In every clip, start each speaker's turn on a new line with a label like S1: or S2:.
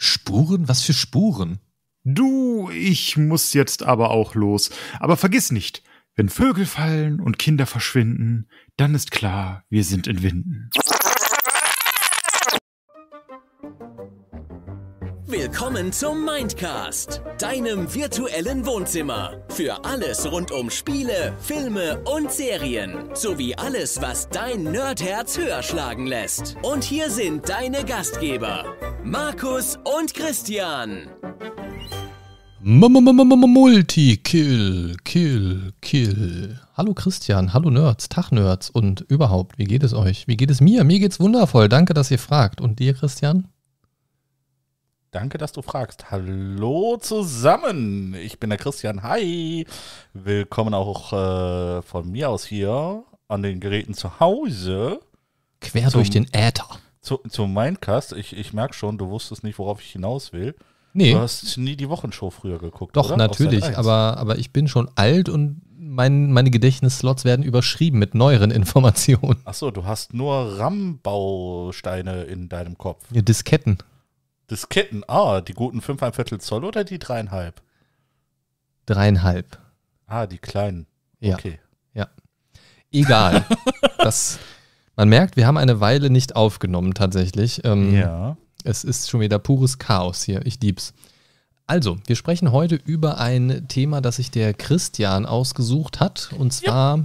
S1: Spuren? Was für Spuren? Du, ich muss jetzt aber auch los. Aber vergiss nicht, wenn Vögel fallen und Kinder verschwinden, dann ist klar, wir sind in Winden.
S2: Willkommen zum Mindcast,
S1: deinem virtuellen Wohnzimmer. Für alles rund um Spiele, Filme und Serien. Sowie alles, was dein Nerdherz höher schlagen lässt. Und hier sind deine Gastgeber, Markus und Christian.
S2: M Multi-Kill, Kill, Kill. Hallo Christian, hallo Nerds, Tag Nerds und überhaupt, wie geht es euch? Wie geht es mir? Mir geht's wundervoll, danke, dass ihr fragt. Und dir, Christian?
S1: Danke, dass du fragst. Hallo zusammen. Ich bin der Christian. Hi. Willkommen auch äh, von mir aus hier an den Geräten zu Hause. Quer zum, durch den Äther. Zu, zu Mindcast. Ich, ich merke schon, du wusstest nicht, worauf ich hinaus will. Nee. Du hast nie die Wochenshow früher geguckt. Doch, oder? natürlich. Aber,
S2: aber ich bin schon alt und mein, meine Gedächtnisslots werden überschrieben mit neueren Informationen.
S1: Achso, du hast nur RAM-Bausteine in deinem Kopf.
S2: Ja, Disketten.
S1: Das Kitten, ah, die guten 5,1 Zoll oder die dreieinhalb?
S2: Dreieinhalb.
S1: Ah, die kleinen. Ja. Okay. Ja.
S2: Egal. das, man merkt, wir haben eine Weile nicht aufgenommen tatsächlich. Ähm, ja. Es ist schon wieder pures Chaos hier. Ich lieb's. Also, wir sprechen heute über ein Thema, das sich der Christian ausgesucht hat. Und zwar ja.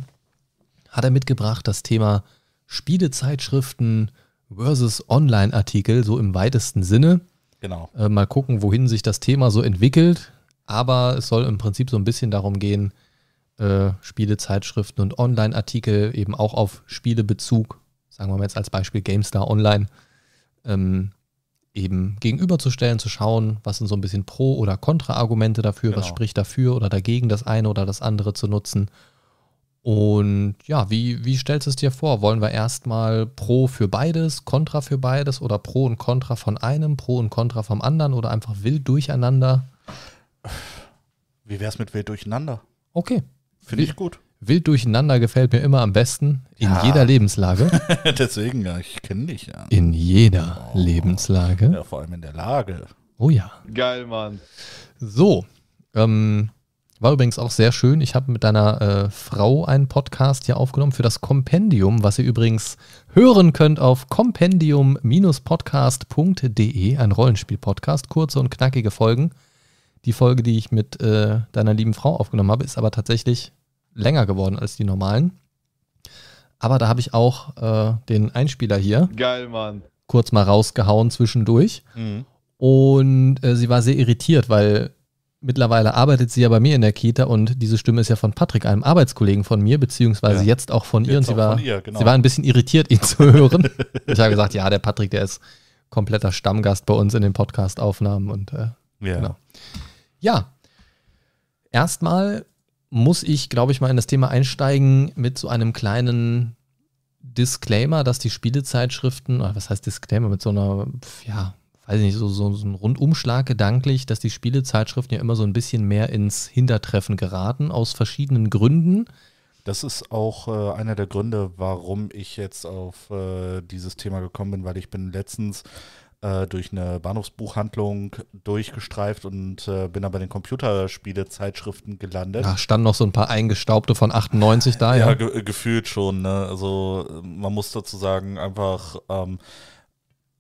S2: hat er mitgebracht das Thema Spielezeitschriften versus Online-Artikel, so im weitesten Sinne. Genau. Äh, mal gucken, wohin sich das Thema so entwickelt. Aber es soll im Prinzip so ein bisschen darum gehen, äh, Spielezeitschriften und Online-Artikel eben auch auf Spielebezug, sagen wir mal jetzt als Beispiel GameStar Online, ähm, eben gegenüberzustellen, zu schauen, was sind so ein bisschen Pro- oder Kontra-Argumente dafür, genau. was spricht dafür oder dagegen, das eine oder das andere zu nutzen und ja, wie, wie stellst du es dir vor? Wollen wir erstmal Pro für beides, Contra für beides oder Pro und Contra von einem, Pro und Contra vom anderen oder einfach wild durcheinander?
S1: Wie wäre es mit wild durcheinander?
S2: Okay. Finde ich gut. Wild durcheinander gefällt mir immer am besten. In ja. jeder Lebenslage.
S1: Deswegen, ja, ich kenne dich ja.
S2: In jeder oh. Lebenslage. Ja, vor allem in der Lage. Oh ja.
S1: Geil, Mann.
S2: So, ähm, war übrigens auch sehr schön. Ich habe mit deiner äh, Frau einen Podcast hier aufgenommen für das Kompendium, was ihr übrigens hören könnt auf kompendium-podcast.de, ein Rollenspiel-Podcast, kurze und knackige Folgen. Die Folge, die ich mit äh, deiner lieben Frau aufgenommen habe, ist aber tatsächlich länger geworden als die normalen. Aber da habe ich auch äh, den Einspieler hier. Geil, Mann. Kurz mal rausgehauen zwischendurch. Mhm. Und äh, sie war sehr irritiert, weil Mittlerweile arbeitet sie ja bei mir in der Kita und diese Stimme ist ja von Patrick, einem Arbeitskollegen von mir, beziehungsweise ja. jetzt auch von jetzt ihr. Und sie war, ihr, genau. sie war ein bisschen irritiert, ihn zu hören. ich habe gesagt, ja, der Patrick, der ist kompletter Stammgast bei uns in den Podcast-Aufnahmen und äh, ja. Genau. Ja. Erstmal muss ich, glaube ich, mal in das Thema einsteigen mit so einem kleinen Disclaimer, dass die Spielezeitschriften, was heißt Disclaimer, mit so einer, ja, weiß ich nicht, so, so, so ein Rundumschlag gedanklich, dass die Spielezeitschriften ja immer so ein bisschen mehr ins Hintertreffen geraten, aus verschiedenen Gründen.
S1: Das ist auch äh, einer der Gründe, warum ich jetzt auf äh, dieses Thema gekommen bin, weil ich bin letztens äh, durch eine Bahnhofsbuchhandlung durchgestreift und äh, bin dann bei den Computerspielezeitschriften gelandet. Da
S2: standen noch so ein paar eingestaubte von 98 da, ja? ja
S1: ge gefühlt schon, ne? Also man muss dazu sagen, einfach... Ähm,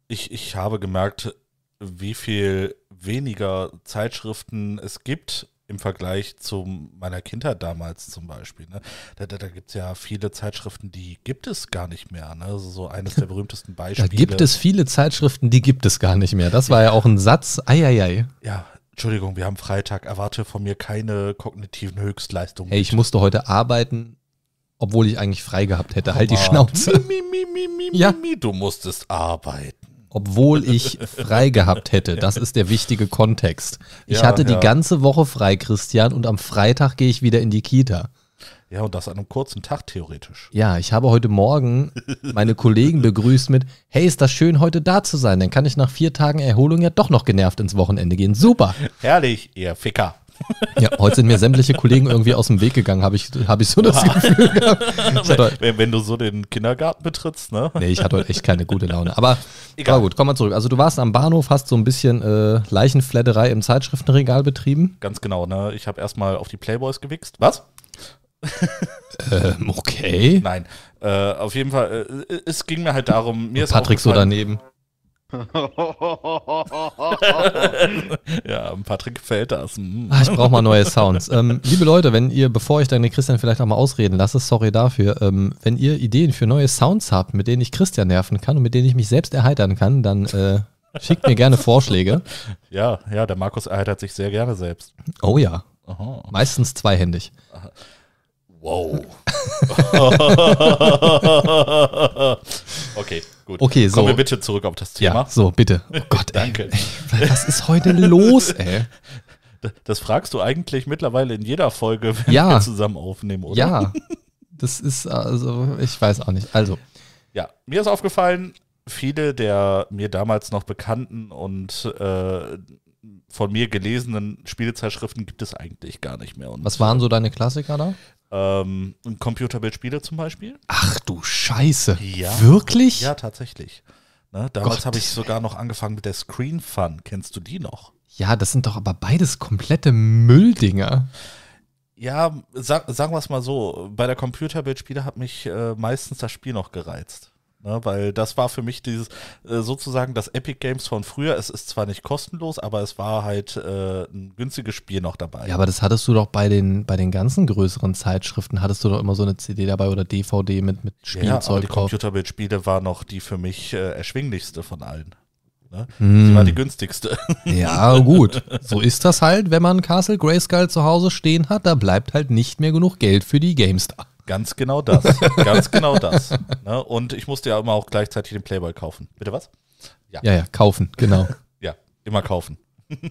S1: ich, ich habe gemerkt, wie viel weniger Zeitschriften es gibt im Vergleich zu meiner Kindheit damals zum Beispiel. Ne? Da, da, da gibt es ja viele Zeitschriften, die gibt es gar nicht mehr. Ne? Also so eines der berühmtesten Beispiele. Da gibt es viele
S2: Zeitschriften, die gibt es gar nicht mehr. Das war ja, ja auch ein Satz. Eieiei. Ja,
S1: Entschuldigung, wir haben Freitag. Erwarte von mir keine kognitiven Höchstleistungen. Hey, ich musste heute arbeiten, obwohl ich eigentlich frei gehabt hätte. Oh, halt die Schnauze. Mi, mi, mi, mi, ja. Du musstest arbeiten
S2: obwohl ich frei gehabt hätte. Das ist der wichtige Kontext. Ich ja, hatte ja. die ganze Woche frei, Christian, und am Freitag gehe ich wieder in die Kita.
S1: Ja, und das an einem kurzen Tag theoretisch.
S2: Ja, ich habe heute Morgen meine Kollegen begrüßt mit, hey, ist das schön, heute da zu sein. Dann kann ich nach vier Tagen Erholung ja doch noch genervt ins Wochenende gehen. Super.
S1: Herrlich, ihr Ficker.
S2: Ja, heute sind mir sämtliche Kollegen irgendwie aus dem Weg gegangen, habe ich, hab ich so das Gefühl
S1: gehabt. Heute, wenn, wenn, du so den Kindergarten betrittst, ne? Nee, ich hatte heute echt keine gute Laune. Aber
S2: Egal. gut, komm mal zurück. Also du warst am Bahnhof, hast so ein bisschen äh, Leichenfledderei im Zeitschriftenregal betrieben.
S1: Ganz genau, ne? Ich habe erstmal auf die Playboys gewichst. Was? ähm, okay. Nein, äh, auf jeden Fall, äh, es ging mir halt darum, mir Und ist Patrick so daneben. ja, Patrick gefällt das. Hm. Ach, ich brauche mal neue Sounds. Ähm,
S2: liebe Leute, wenn ihr, bevor ich dann den Christian vielleicht auch mal ausreden lasse, sorry dafür, ähm, wenn ihr Ideen für neue Sounds habt, mit denen ich Christian nerven kann und mit denen ich mich selbst erheitern kann, dann äh, schickt mir gerne Vorschläge.
S1: Ja, ja, der Markus erheitert sich sehr gerne selbst. Oh ja. Aha.
S2: Meistens zweihändig. Aha.
S1: Wow. okay, gut. Okay, so. Kommen wir bitte zurück auf das Thema. Ja, so, bitte. Oh Gott, ey, Danke. Ey, was ist heute los, ey? Das fragst du eigentlich mittlerweile in jeder Folge, wenn ja. wir zusammen aufnehmen, oder? Ja.
S2: Das ist also, ich weiß auch nicht. Also.
S1: Ja, mir ist aufgefallen, viele der mir damals noch bekannten und äh, von mir gelesenen Spielezeitschriften gibt es eigentlich gar nicht mehr. Und Was waren so deine Klassiker da? Ähm, Computerbildspiele zum Beispiel. Ach du Scheiße. Ja. Wirklich? Ja, tatsächlich. Ne? Damals habe ich sogar noch angefangen mit der Screen Fun. Kennst du die noch? Ja, das sind
S2: doch aber beides komplette Mülldinger.
S1: Ja, sag, sagen wir es mal so, bei der Computerbildspiele hat mich äh, meistens das Spiel noch gereizt. Ne, weil das war für mich dieses äh, sozusagen das Epic Games von früher. Es ist zwar nicht kostenlos, aber es war halt äh, ein günstiges Spiel noch dabei. Ja, aber das
S2: hattest du doch bei den, bei den ganzen größeren Zeitschriften, hattest du doch immer so eine CD dabei oder DVD mit, mit Spielzeug. Ja, aber die
S1: Computerbildspiele war noch die für mich äh, erschwinglichste von allen. Ne? Hm. Sie war die günstigste. Ja, gut. So ist
S2: das halt, wenn man Castle Grayskull zu Hause stehen hat, da bleibt halt nicht mehr genug Geld für die Games Ganz genau das. Ganz genau das.
S1: Ne? Und ich musste ja immer auch gleichzeitig den Playboy kaufen. Bitte was? Ja, ja, ja
S2: kaufen, genau.
S1: ja, immer kaufen.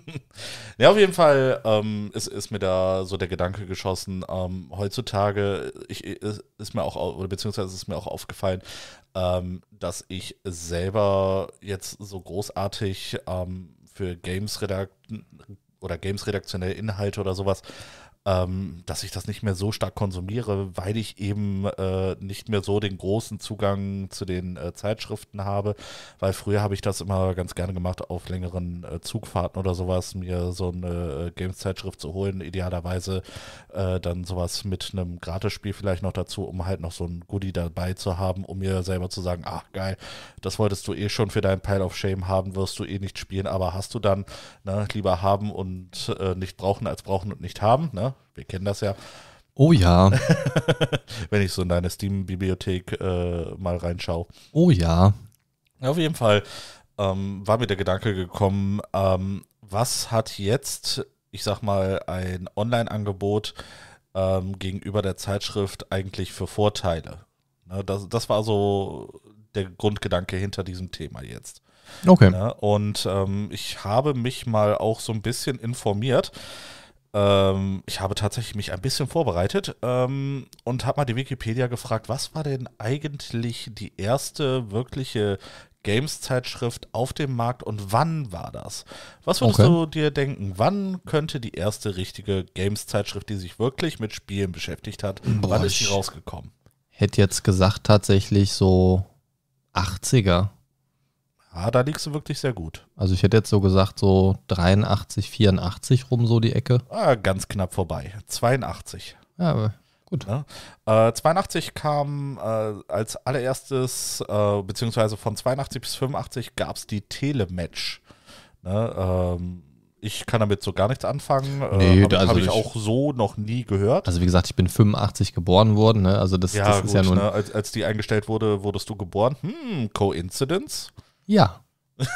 S1: ja, auf jeden Fall ähm, ist, ist mir da so der Gedanke geschossen. Ähm, heutzutage ich, ist, ist, mir auch, oder beziehungsweise ist mir auch aufgefallen, ähm, dass ich selber jetzt so großartig ähm, für Games-Redakt oder Games-redaktionelle Inhalte oder sowas ähm, dass ich das nicht mehr so stark konsumiere, weil ich eben äh, nicht mehr so den großen Zugang zu den äh, Zeitschriften habe, weil früher habe ich das immer ganz gerne gemacht, auf längeren äh, Zugfahrten oder sowas, mir so eine äh, Games-Zeitschrift zu holen, idealerweise äh, dann sowas mit einem Gratisspiel vielleicht noch dazu, um halt noch so ein Goodie dabei zu haben, um mir selber zu sagen, ach geil, das wolltest du eh schon für deinen Pile of Shame haben, wirst du eh nicht spielen, aber hast du dann, ne, lieber haben und äh, nicht brauchen als brauchen und nicht haben, ne? Wir kennen das ja. Oh ja. Wenn ich so in deine Steam-Bibliothek äh, mal reinschaue. Oh ja. Auf jeden Fall ähm, war mir der Gedanke gekommen, ähm, was hat jetzt, ich sag mal, ein Online-Angebot ähm, gegenüber der Zeitschrift eigentlich für Vorteile? Ne, das, das war so der Grundgedanke hinter diesem Thema jetzt. Okay. Ne, und ähm, ich habe mich mal auch so ein bisschen informiert. Ähm, ich habe tatsächlich mich ein bisschen vorbereitet ähm, und habe mal die Wikipedia gefragt, was war denn eigentlich die erste wirkliche Games-Zeitschrift auf dem Markt und wann war das? Was würdest okay. du dir denken, wann könnte die erste richtige Games-Zeitschrift, die sich wirklich mit Spielen beschäftigt hat, Boah, wann ist die rausgekommen?
S2: Hätte jetzt gesagt, tatsächlich so 80er.
S1: Ah, da liegst du wirklich sehr gut.
S2: Also ich hätte jetzt so gesagt, so 83, 84 rum so die Ecke.
S1: Ah, ganz knapp vorbei. 82. Ja, aber gut. Ja. Ne? Äh, 82 kam äh, als allererstes, äh, beziehungsweise von 82 bis 85 gab es die Telematch. Ne, ähm, ich kann damit so gar nichts anfangen. Äh, nee, äh, habe also hab ich, ich auch so noch nie gehört.
S2: Also wie gesagt, ich bin 85 geboren worden, ne? Also das, ja, das gut, ist ja nun. Ne?
S1: Als, als, die eingestellt wurde, wurdest du geboren. Hm, Coincidence? Ja.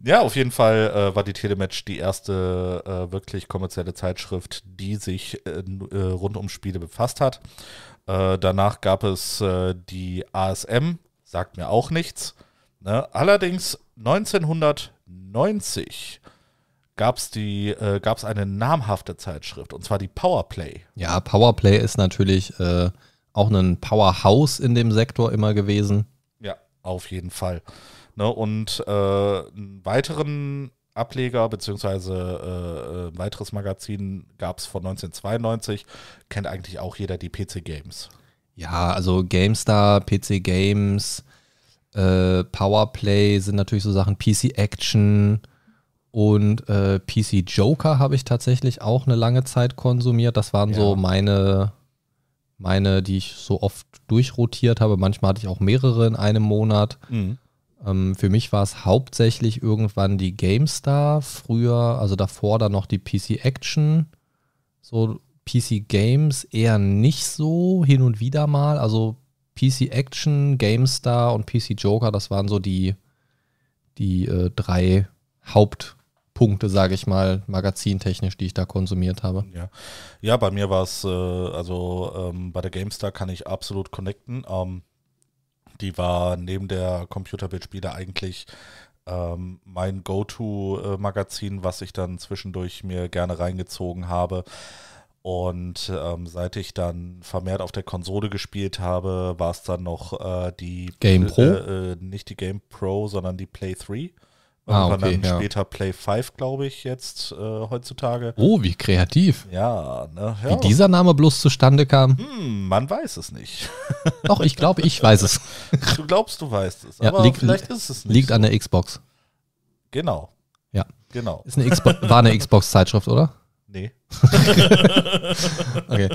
S1: ja, auf jeden Fall äh, war die Telematch die erste äh, wirklich kommerzielle Zeitschrift, die sich äh, äh rund um Spiele befasst hat. Äh, danach gab es äh, die ASM, sagt mir auch nichts. Ne? Allerdings 1990 gab es äh, eine namhafte Zeitschrift und zwar die Powerplay.
S2: Ja, Powerplay ist natürlich äh, auch ein Powerhouse in dem Sektor immer gewesen
S1: auf jeden Fall. Ne? Und äh, einen weiteren Ableger beziehungsweise äh, äh ein weiteres Magazin gab es von 1992, kennt eigentlich auch jeder die PC Games.
S2: Ja, also GameStar, PC Games, äh, Powerplay sind natürlich so Sachen, PC Action und äh, PC Joker habe ich tatsächlich auch eine lange Zeit konsumiert. Das waren ja. so meine meine, die ich so oft durchrotiert habe. Manchmal hatte ich auch mehrere in einem Monat. Mhm. Ähm, für mich war es hauptsächlich irgendwann die GameStar, früher, also davor dann noch die PC Action, so PC Games eher nicht so, hin und wieder mal. Also PC Action, GameStar und PC Joker, das waren so die, die äh, drei Haupt- Punkte, sage ich mal, magazintechnisch, die ich da konsumiert habe.
S1: Ja, ja bei mir war es, äh, also ähm, bei der GameStar kann ich absolut connecten. Ähm, die war neben der Computerbildspiele eigentlich ähm, mein Go-To-Magazin, äh, was ich dann zwischendurch mir gerne reingezogen habe. Und ähm, seit ich dann vermehrt auf der Konsole gespielt habe, war es dann noch äh, die Game Pro. Äh, äh, nicht die Game Pro, sondern die Play 3. Ah, Irgendwann ah, okay, dann ja. später Play 5, glaube ich, jetzt äh, heutzutage. Oh, wie
S2: kreativ.
S1: Ja, ne, ja. Wie dieser
S2: Name bloß zustande kam.
S1: Hm, man weiß es nicht. Doch, ich glaube, ich weiß es. Du glaubst, du weißt es. Ja, aber liegt, vielleicht ist es
S2: nicht. Liegt so. an der Xbox.
S1: Genau. Ja. Genau. Ist eine Xbox, war eine
S2: Xbox-Zeitschrift, oder?
S1: Nee. okay.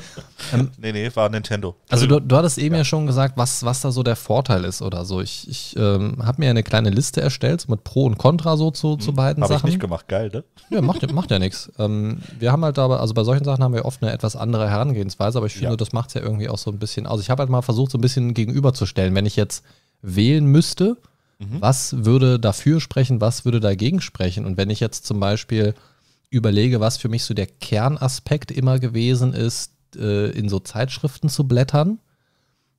S1: Ähm, nee, nee, war Nintendo. Also du,
S2: du hattest eben ja. ja. schon gesagt, was, was da so der Vorteil ist oder so. Ich, ich ähm, habe mir eine kleine Liste erstellt so mit Pro und Contra so zu, hm, zu beiden hab Sachen. Habe ich nicht gemacht, geil, ne? Ja, macht, macht ja nichts. Ähm, wir haben halt aber, also bei solchen Sachen haben wir oft eine etwas andere Herangehensweise, aber ich finde, ja. das macht es ja irgendwie auch so ein bisschen Also Ich habe halt mal versucht, so ein bisschen gegenüberzustellen, wenn ich jetzt wählen müsste, mhm. was würde dafür sprechen, was würde dagegen sprechen. Und wenn ich jetzt zum Beispiel überlege, was für mich so der Kernaspekt immer gewesen ist, äh, in so Zeitschriften zu blättern.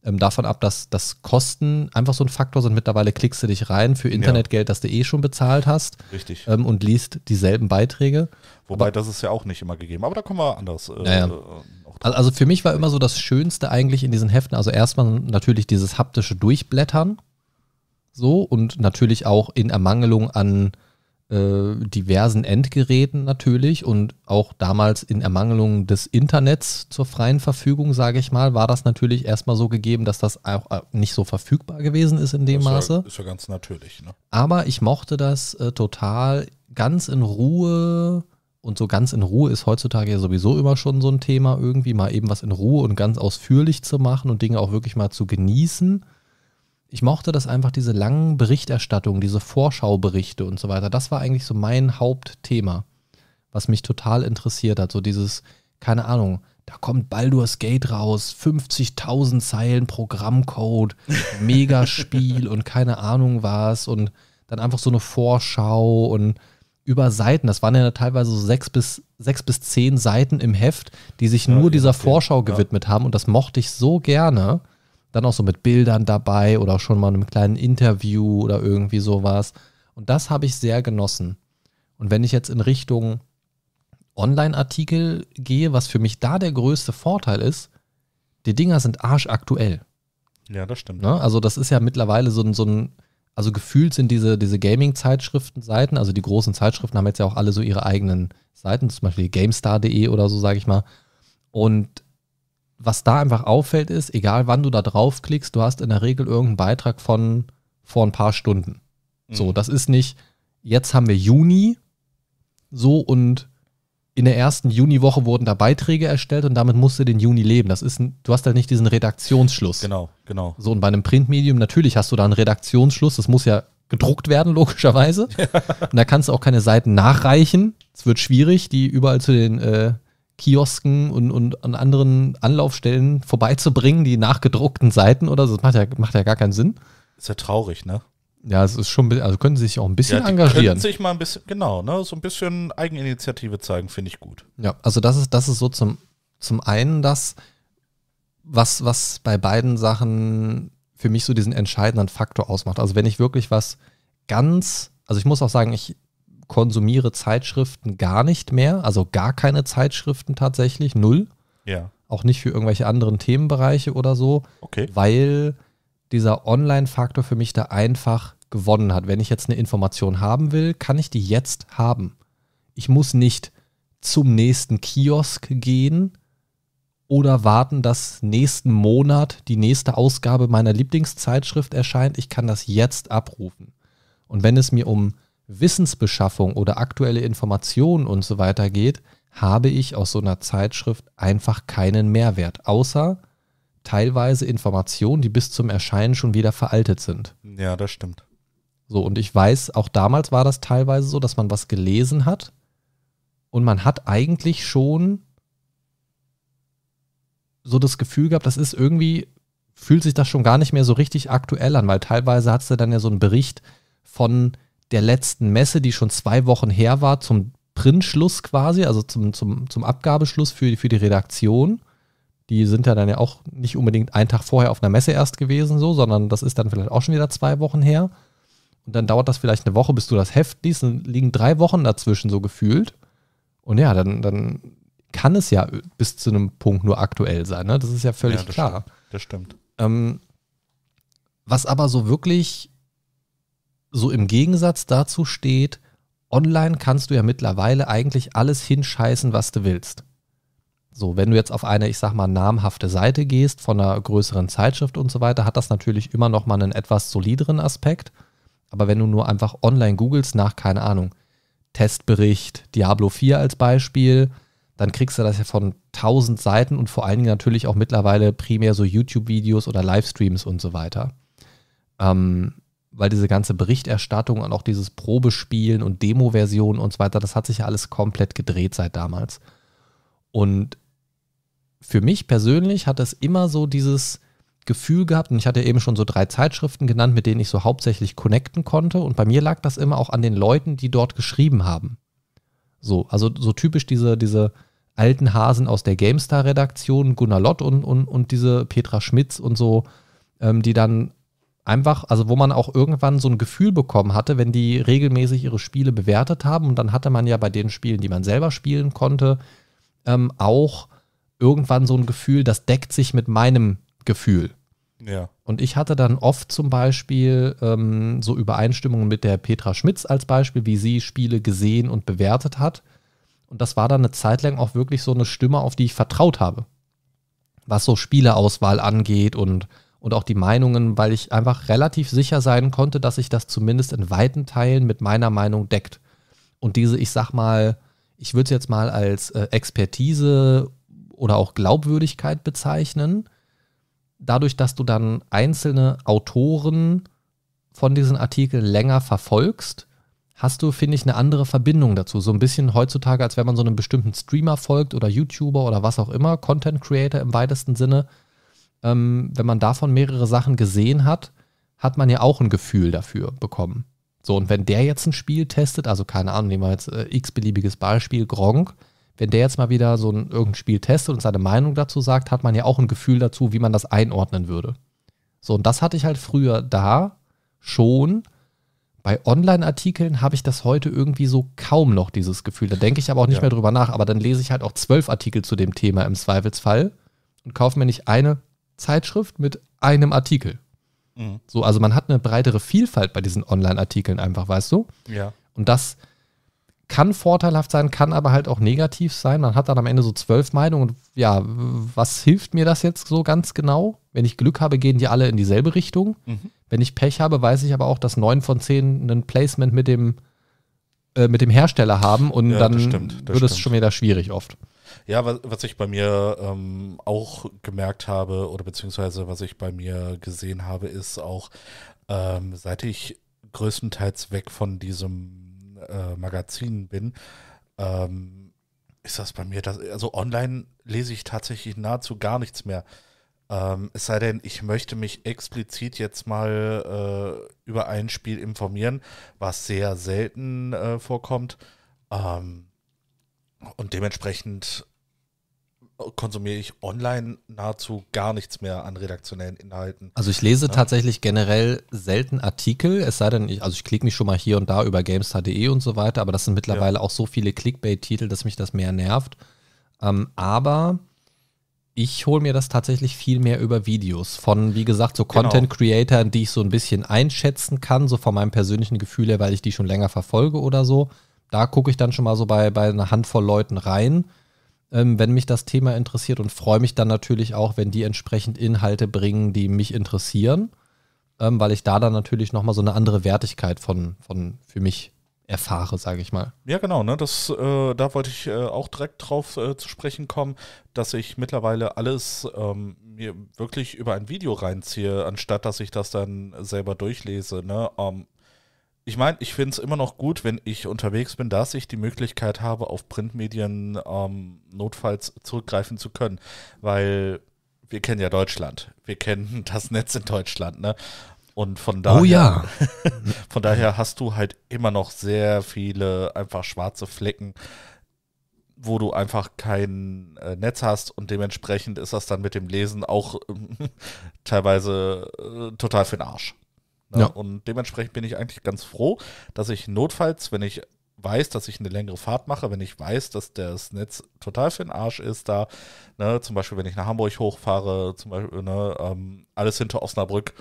S2: Ähm, davon ab, dass, dass Kosten einfach so ein Faktor sind. Mittlerweile klickst du dich rein für Internetgeld, das du eh schon bezahlt hast. Richtig. Ähm, und liest dieselben Beiträge. Wobei Aber,
S1: das ist ja auch nicht immer gegeben. Aber da kommen wir anders. Äh, naja. Äh,
S2: also für mich war immer so das Schönste eigentlich in diesen Heften. Also erstmal natürlich dieses haptische Durchblättern. So und natürlich auch in Ermangelung an äh, diversen Endgeräten natürlich und auch damals in Ermangelung des Internets zur freien Verfügung, sage ich mal, war das natürlich erstmal so gegeben, dass das auch äh, nicht so verfügbar gewesen ist in dem ist Maße. ist ja ganz
S1: natürlich. Ne?
S2: Aber ich mochte das äh, total ganz in Ruhe und so ganz in Ruhe ist heutzutage ja sowieso immer schon so ein Thema, irgendwie mal eben was in Ruhe und ganz ausführlich zu machen und Dinge auch wirklich mal zu genießen ich mochte das einfach, diese langen Berichterstattungen, diese Vorschauberichte und so weiter. Das war eigentlich so mein Hauptthema, was mich total interessiert hat. So dieses, keine Ahnung, da kommt Baldur's Gate raus, 50.000 Zeilen Programmcode, Megaspiel und keine Ahnung was und dann einfach so eine Vorschau und über Seiten. Das waren ja teilweise so sechs bis, sechs bis zehn Seiten im Heft, die sich ja, nur dieser Vorschau gewidmet ja. haben und das mochte ich so gerne. Dann auch so mit Bildern dabei oder schon mal einem kleinen Interview oder irgendwie sowas. Und das habe ich sehr genossen. Und wenn ich jetzt in Richtung Online-Artikel gehe, was für mich da der größte Vorteil ist, die Dinger sind arschaktuell.
S1: Ja, das stimmt. Ne? Also
S2: das ist ja mittlerweile so ein, so ein also gefühlt sind diese, diese Gaming-Zeitschriften-Seiten, also die großen Zeitschriften haben jetzt ja auch alle so ihre eigenen Seiten, zum Beispiel GameStar.de oder so, sage ich mal. Und was da einfach auffällt, ist, egal wann du da draufklickst, du hast in der Regel irgendeinen Beitrag von vor ein paar Stunden. So, mhm. das ist nicht, jetzt haben wir Juni, so und in der ersten Juniwoche wurden da Beiträge erstellt und damit musst du den Juni leben. Das ist, ein, du hast halt nicht diesen Redaktionsschluss. Genau, genau. So, und bei einem Printmedium natürlich hast du da einen Redaktionsschluss. Das muss ja gedruckt werden, logischerweise. und da kannst du auch keine Seiten nachreichen. Es wird schwierig, die überall zu den äh, Kiosken und, und an anderen Anlaufstellen vorbeizubringen, die nachgedruckten Seiten oder so. Das macht ja, macht ja gar keinen Sinn. Ist ja traurig, ne? Ja, es ist schon, also können sie sich auch ein bisschen ja, die engagieren. Können sich
S1: mal ein bisschen, genau, ne? So ein bisschen Eigeninitiative zeigen, finde ich gut.
S2: Ja, also das ist, das ist so zum, zum einen das, was, was bei beiden Sachen für mich so diesen entscheidenden Faktor ausmacht. Also wenn ich wirklich was ganz, also ich muss auch sagen, ich konsumiere Zeitschriften gar nicht mehr, also gar keine Zeitschriften tatsächlich, null. Ja. Auch nicht für irgendwelche anderen Themenbereiche oder so. Okay. Weil dieser Online-Faktor für mich da einfach gewonnen hat. Wenn ich jetzt eine Information haben will, kann ich die jetzt haben. Ich muss nicht zum nächsten Kiosk gehen oder warten, dass nächsten Monat die nächste Ausgabe meiner Lieblingszeitschrift erscheint. Ich kann das jetzt abrufen. Und wenn es mir um Wissensbeschaffung oder aktuelle Informationen und so weiter geht, habe ich aus so einer Zeitschrift einfach keinen Mehrwert, außer teilweise Informationen, die bis zum Erscheinen schon wieder veraltet sind.
S1: Ja, das stimmt.
S2: So, und ich weiß, auch damals war das teilweise so, dass man was gelesen hat und man hat eigentlich schon so das Gefühl gehabt, das ist irgendwie, fühlt sich das schon gar nicht mehr so richtig aktuell an, weil teilweise hat es ja dann ja so einen Bericht von der letzten Messe, die schon zwei Wochen her war, zum Printschluss quasi, also zum, zum, zum Abgabeschluss für, für die Redaktion. Die sind ja dann ja auch nicht unbedingt einen Tag vorher auf einer Messe erst gewesen, so, sondern das ist dann vielleicht auch schon wieder zwei Wochen her. Und dann dauert das vielleicht eine Woche, bis du das Heft liest. Dann liegen drei Wochen dazwischen so gefühlt. Und ja, dann, dann kann es ja bis zu einem Punkt nur aktuell sein. Ne? Das ist ja völlig ja, das klar. Stimmt. Das stimmt. Ähm, was aber so wirklich so im Gegensatz dazu steht, online kannst du ja mittlerweile eigentlich alles hinscheißen, was du willst. So, wenn du jetzt auf eine, ich sag mal, namhafte Seite gehst von einer größeren Zeitschrift und so weiter, hat das natürlich immer noch mal einen etwas solideren Aspekt. Aber wenn du nur einfach online googelst nach, keine Ahnung, Testbericht, Diablo 4 als Beispiel, dann kriegst du das ja von tausend Seiten und vor allen Dingen natürlich auch mittlerweile primär so YouTube-Videos oder Livestreams und so weiter. Ähm, weil diese ganze Berichterstattung und auch dieses Probespielen und Demo-Versionen und so weiter, das hat sich ja alles komplett gedreht seit damals. Und für mich persönlich hat es immer so dieses Gefühl gehabt, und ich hatte eben schon so drei Zeitschriften genannt, mit denen ich so hauptsächlich connecten konnte. Und bei mir lag das immer auch an den Leuten, die dort geschrieben haben. So, also so typisch diese, diese alten Hasen aus der GameStar-Redaktion, Gunnar Lott und, und, und diese Petra Schmitz und so, ähm, die dann einfach, also wo man auch irgendwann so ein Gefühl bekommen hatte, wenn die regelmäßig ihre Spiele bewertet haben. Und dann hatte man ja bei den Spielen, die man selber spielen konnte, ähm, auch irgendwann so ein Gefühl, das deckt sich mit meinem Gefühl. Ja. Und ich hatte dann oft zum Beispiel ähm, so Übereinstimmungen mit der Petra Schmitz als Beispiel, wie sie Spiele gesehen und bewertet hat. Und das war dann eine Zeit lang auch wirklich so eine Stimme, auf die ich vertraut habe. Was so Spieleauswahl angeht und und auch die Meinungen, weil ich einfach relativ sicher sein konnte, dass sich das zumindest in weiten Teilen mit meiner Meinung deckt. Und diese, ich sag mal, ich würde es jetzt mal als äh, Expertise oder auch Glaubwürdigkeit bezeichnen. Dadurch, dass du dann einzelne Autoren von diesen Artikeln länger verfolgst, hast du, finde ich, eine andere Verbindung dazu. So ein bisschen heutzutage, als wenn man so einem bestimmten Streamer folgt oder YouTuber oder was auch immer, Content Creator im weitesten Sinne, ähm, wenn man davon mehrere Sachen gesehen hat, hat man ja auch ein Gefühl dafür bekommen. So, und wenn der jetzt ein Spiel testet, also keine Ahnung, nehmen wir jetzt äh, x-beliebiges Beispiel, Gronk, wenn der jetzt mal wieder so ein, irgendein Spiel testet und seine Meinung dazu sagt, hat man ja auch ein Gefühl dazu, wie man das einordnen würde. So, und das hatte ich halt früher da schon. Bei Online-Artikeln habe ich das heute irgendwie so kaum noch, dieses Gefühl. Da denke ich aber auch nicht ja. mehr drüber nach. Aber dann lese ich halt auch zwölf Artikel zu dem Thema im Zweifelsfall und kaufe mir nicht eine Zeitschrift mit einem Artikel. Mhm. So, also man hat eine breitere Vielfalt bei diesen Online-Artikeln einfach, weißt du? Ja. Und das kann vorteilhaft sein, kann aber halt auch negativ sein. Man hat dann am Ende so zwölf Meinungen. Und ja, was hilft mir das jetzt so ganz genau? Wenn ich Glück habe, gehen die alle in dieselbe Richtung. Mhm. Wenn ich Pech habe, weiß ich aber auch, dass neun von zehn ein Placement mit dem, äh, mit dem Hersteller haben und ja, dann das stimmt, das wird stimmt. es schon wieder schwierig oft.
S1: Ja, was, was ich bei mir ähm, auch gemerkt habe oder beziehungsweise was ich bei mir gesehen habe, ist auch, ähm, seit ich größtenteils weg von diesem äh, Magazin bin, ähm, ist das bei mir, das, also online lese ich tatsächlich nahezu gar nichts mehr. Ähm, es sei denn, ich möchte mich explizit jetzt mal äh, über ein Spiel informieren, was sehr selten äh, vorkommt. Ähm, und dementsprechend konsumiere ich online nahezu gar nichts mehr an redaktionellen Inhalten. Also ich lese ja. tatsächlich
S2: generell selten Artikel, es sei denn, ich, also ich klicke mich schon mal hier und da über games.de und so weiter, aber das sind mittlerweile ja. auch so viele Clickbait-Titel, dass mich das mehr nervt. Ähm, aber ich hole mir das tatsächlich viel mehr über Videos von, wie gesagt, so genau. Content-Creatern, die ich so ein bisschen einschätzen kann, so von meinem persönlichen Gefühl her, weil ich die schon länger verfolge oder so da gucke ich dann schon mal so bei, bei einer Handvoll Leuten rein, ähm, wenn mich das Thema interessiert und freue mich dann natürlich auch, wenn die entsprechend Inhalte bringen, die mich interessieren, ähm, weil ich da dann natürlich nochmal so eine andere Wertigkeit von, von für mich erfahre, sage ich mal.
S1: Ja, genau. Ne? Das, äh, da wollte ich äh, auch direkt drauf äh, zu sprechen kommen, dass ich mittlerweile alles ähm, mir wirklich über ein Video reinziehe, anstatt dass ich das dann selber durchlese. Ne? Ähm, ich meine, ich finde es immer noch gut, wenn ich unterwegs bin, dass ich die Möglichkeit habe, auf Printmedien ähm, notfalls zurückgreifen zu können. Weil wir kennen ja Deutschland. Wir kennen das Netz in Deutschland, ne? Und von oh daher, oh ja. von daher hast du halt immer noch sehr viele einfach schwarze Flecken, wo du einfach kein äh, Netz hast und dementsprechend ist das dann mit dem Lesen auch äh, teilweise äh, total für den Arsch. Ne? Ja. Und dementsprechend bin ich eigentlich ganz froh, dass ich notfalls, wenn ich weiß, dass ich eine längere Fahrt mache, wenn ich weiß, dass das Netz total für den Arsch ist da, ne, zum Beispiel wenn ich nach Hamburg hochfahre, zum Beispiel, ne, ähm, alles hinter Osnabrück,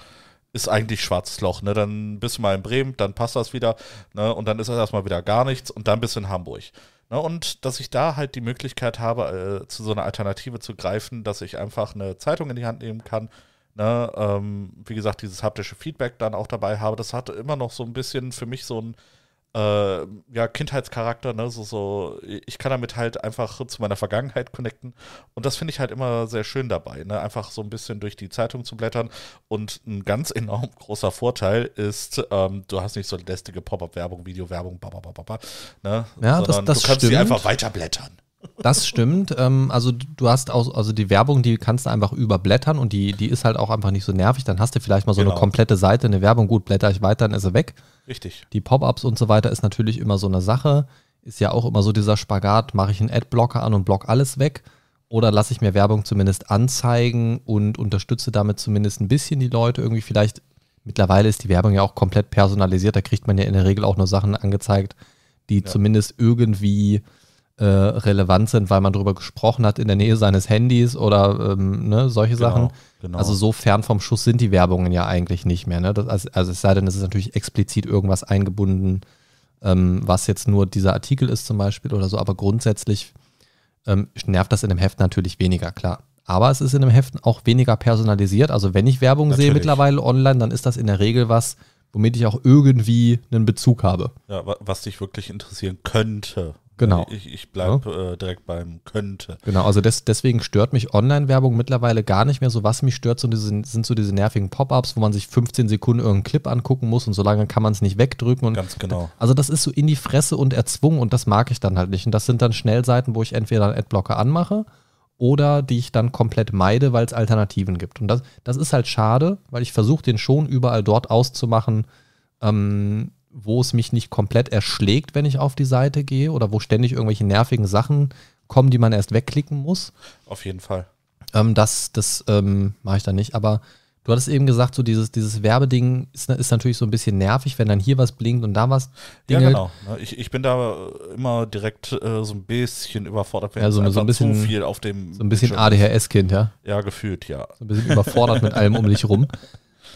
S1: ist eigentlich schwarzes Loch. Ne? Dann bist du mal in Bremen, dann passt das wieder. Ne? Und dann ist das erstmal wieder gar nichts und dann bist du in Hamburg. Ne? Und dass ich da halt die Möglichkeit habe, äh, zu so einer Alternative zu greifen, dass ich einfach eine Zeitung in die Hand nehmen kann, ne, ähm, wie gesagt, dieses haptische Feedback dann auch dabei habe, das hatte immer noch so ein bisschen für mich so ein äh, ja, Kindheitscharakter, ne? so, so, ich kann damit halt einfach zu meiner Vergangenheit connecten und das finde ich halt immer sehr schön dabei, ne? einfach so ein bisschen durch die Zeitung zu blättern und ein ganz enorm großer Vorteil ist, ähm, du hast nicht so lästige Pop-Up-Werbung, Video-Werbung, ne? ja, Sondern das, das du kannst stimmt. die einfach weiterblättern.
S2: Das stimmt. Ähm, also du hast auch, also die Werbung, die kannst du einfach überblättern und die, die ist halt auch einfach nicht so nervig. Dann hast du vielleicht mal so genau. eine komplette Seite, eine Werbung, gut, blätter ich weiter, dann ist sie weg. Richtig. Die Pop-ups und so weiter ist natürlich immer so eine Sache. Ist ja auch immer so dieser Spagat, mache ich einen Adblocker an und block alles weg oder lasse ich mir Werbung zumindest anzeigen und unterstütze damit zumindest ein bisschen die Leute irgendwie vielleicht. Mittlerweile ist die Werbung ja auch komplett personalisiert, da kriegt man ja in der Regel auch nur Sachen angezeigt, die ja. zumindest irgendwie äh, relevant sind, weil man darüber gesprochen hat in der Nähe seines Handys oder ähm, ne, solche genau, Sachen. Genau. Also so fern vom Schuss sind die Werbungen ja eigentlich nicht mehr. Ne? Das, also, es sei denn, es ist natürlich explizit irgendwas eingebunden, ähm, was jetzt nur dieser Artikel ist zum Beispiel oder so, aber grundsätzlich ähm, nervt das in dem Heft natürlich weniger, klar. Aber es ist in dem Heft auch weniger personalisiert. Also wenn ich Werbung natürlich. sehe mittlerweile online, dann ist das in der Regel was, womit ich auch irgendwie einen Bezug habe.
S1: Ja, was dich wirklich interessieren könnte. Genau. Ich, ich bleibe ja. äh, direkt beim könnte. Genau,
S2: also des, deswegen stört mich Online-Werbung mittlerweile gar nicht mehr so. Was mich stört, so diese, sind so diese nervigen Pop-ups, wo man sich 15 Sekunden irgendeinen Clip angucken muss und so lange kann man es nicht wegdrücken. Und Ganz genau. Also das ist so in die Fresse und erzwungen und das mag ich dann halt nicht. Und das sind dann Schnellseiten, wo ich entweder einen Adblocker anmache oder die ich dann komplett meide, weil es Alternativen gibt. Und das, das ist halt schade, weil ich versuche, den schon überall dort auszumachen, ähm, wo es mich nicht komplett erschlägt, wenn ich auf die Seite gehe oder wo ständig irgendwelche nervigen Sachen kommen, die man erst wegklicken muss. Auf jeden Fall. Ähm, das das ähm, mache ich da nicht, aber du hattest eben gesagt, so dieses, dieses Werbeding ist, ist natürlich so ein bisschen nervig, wenn dann hier was blinkt und da was
S1: dingelt. Ja, genau. Ich, ich bin da äh, immer direkt äh, so ein bisschen überfordert, wenn ja, so, so ein bisschen, zu viel auf dem So ein bisschen ADHS-Kind, ja? Ja, gefühlt, ja. So ein bisschen überfordert mit allem um dich rum.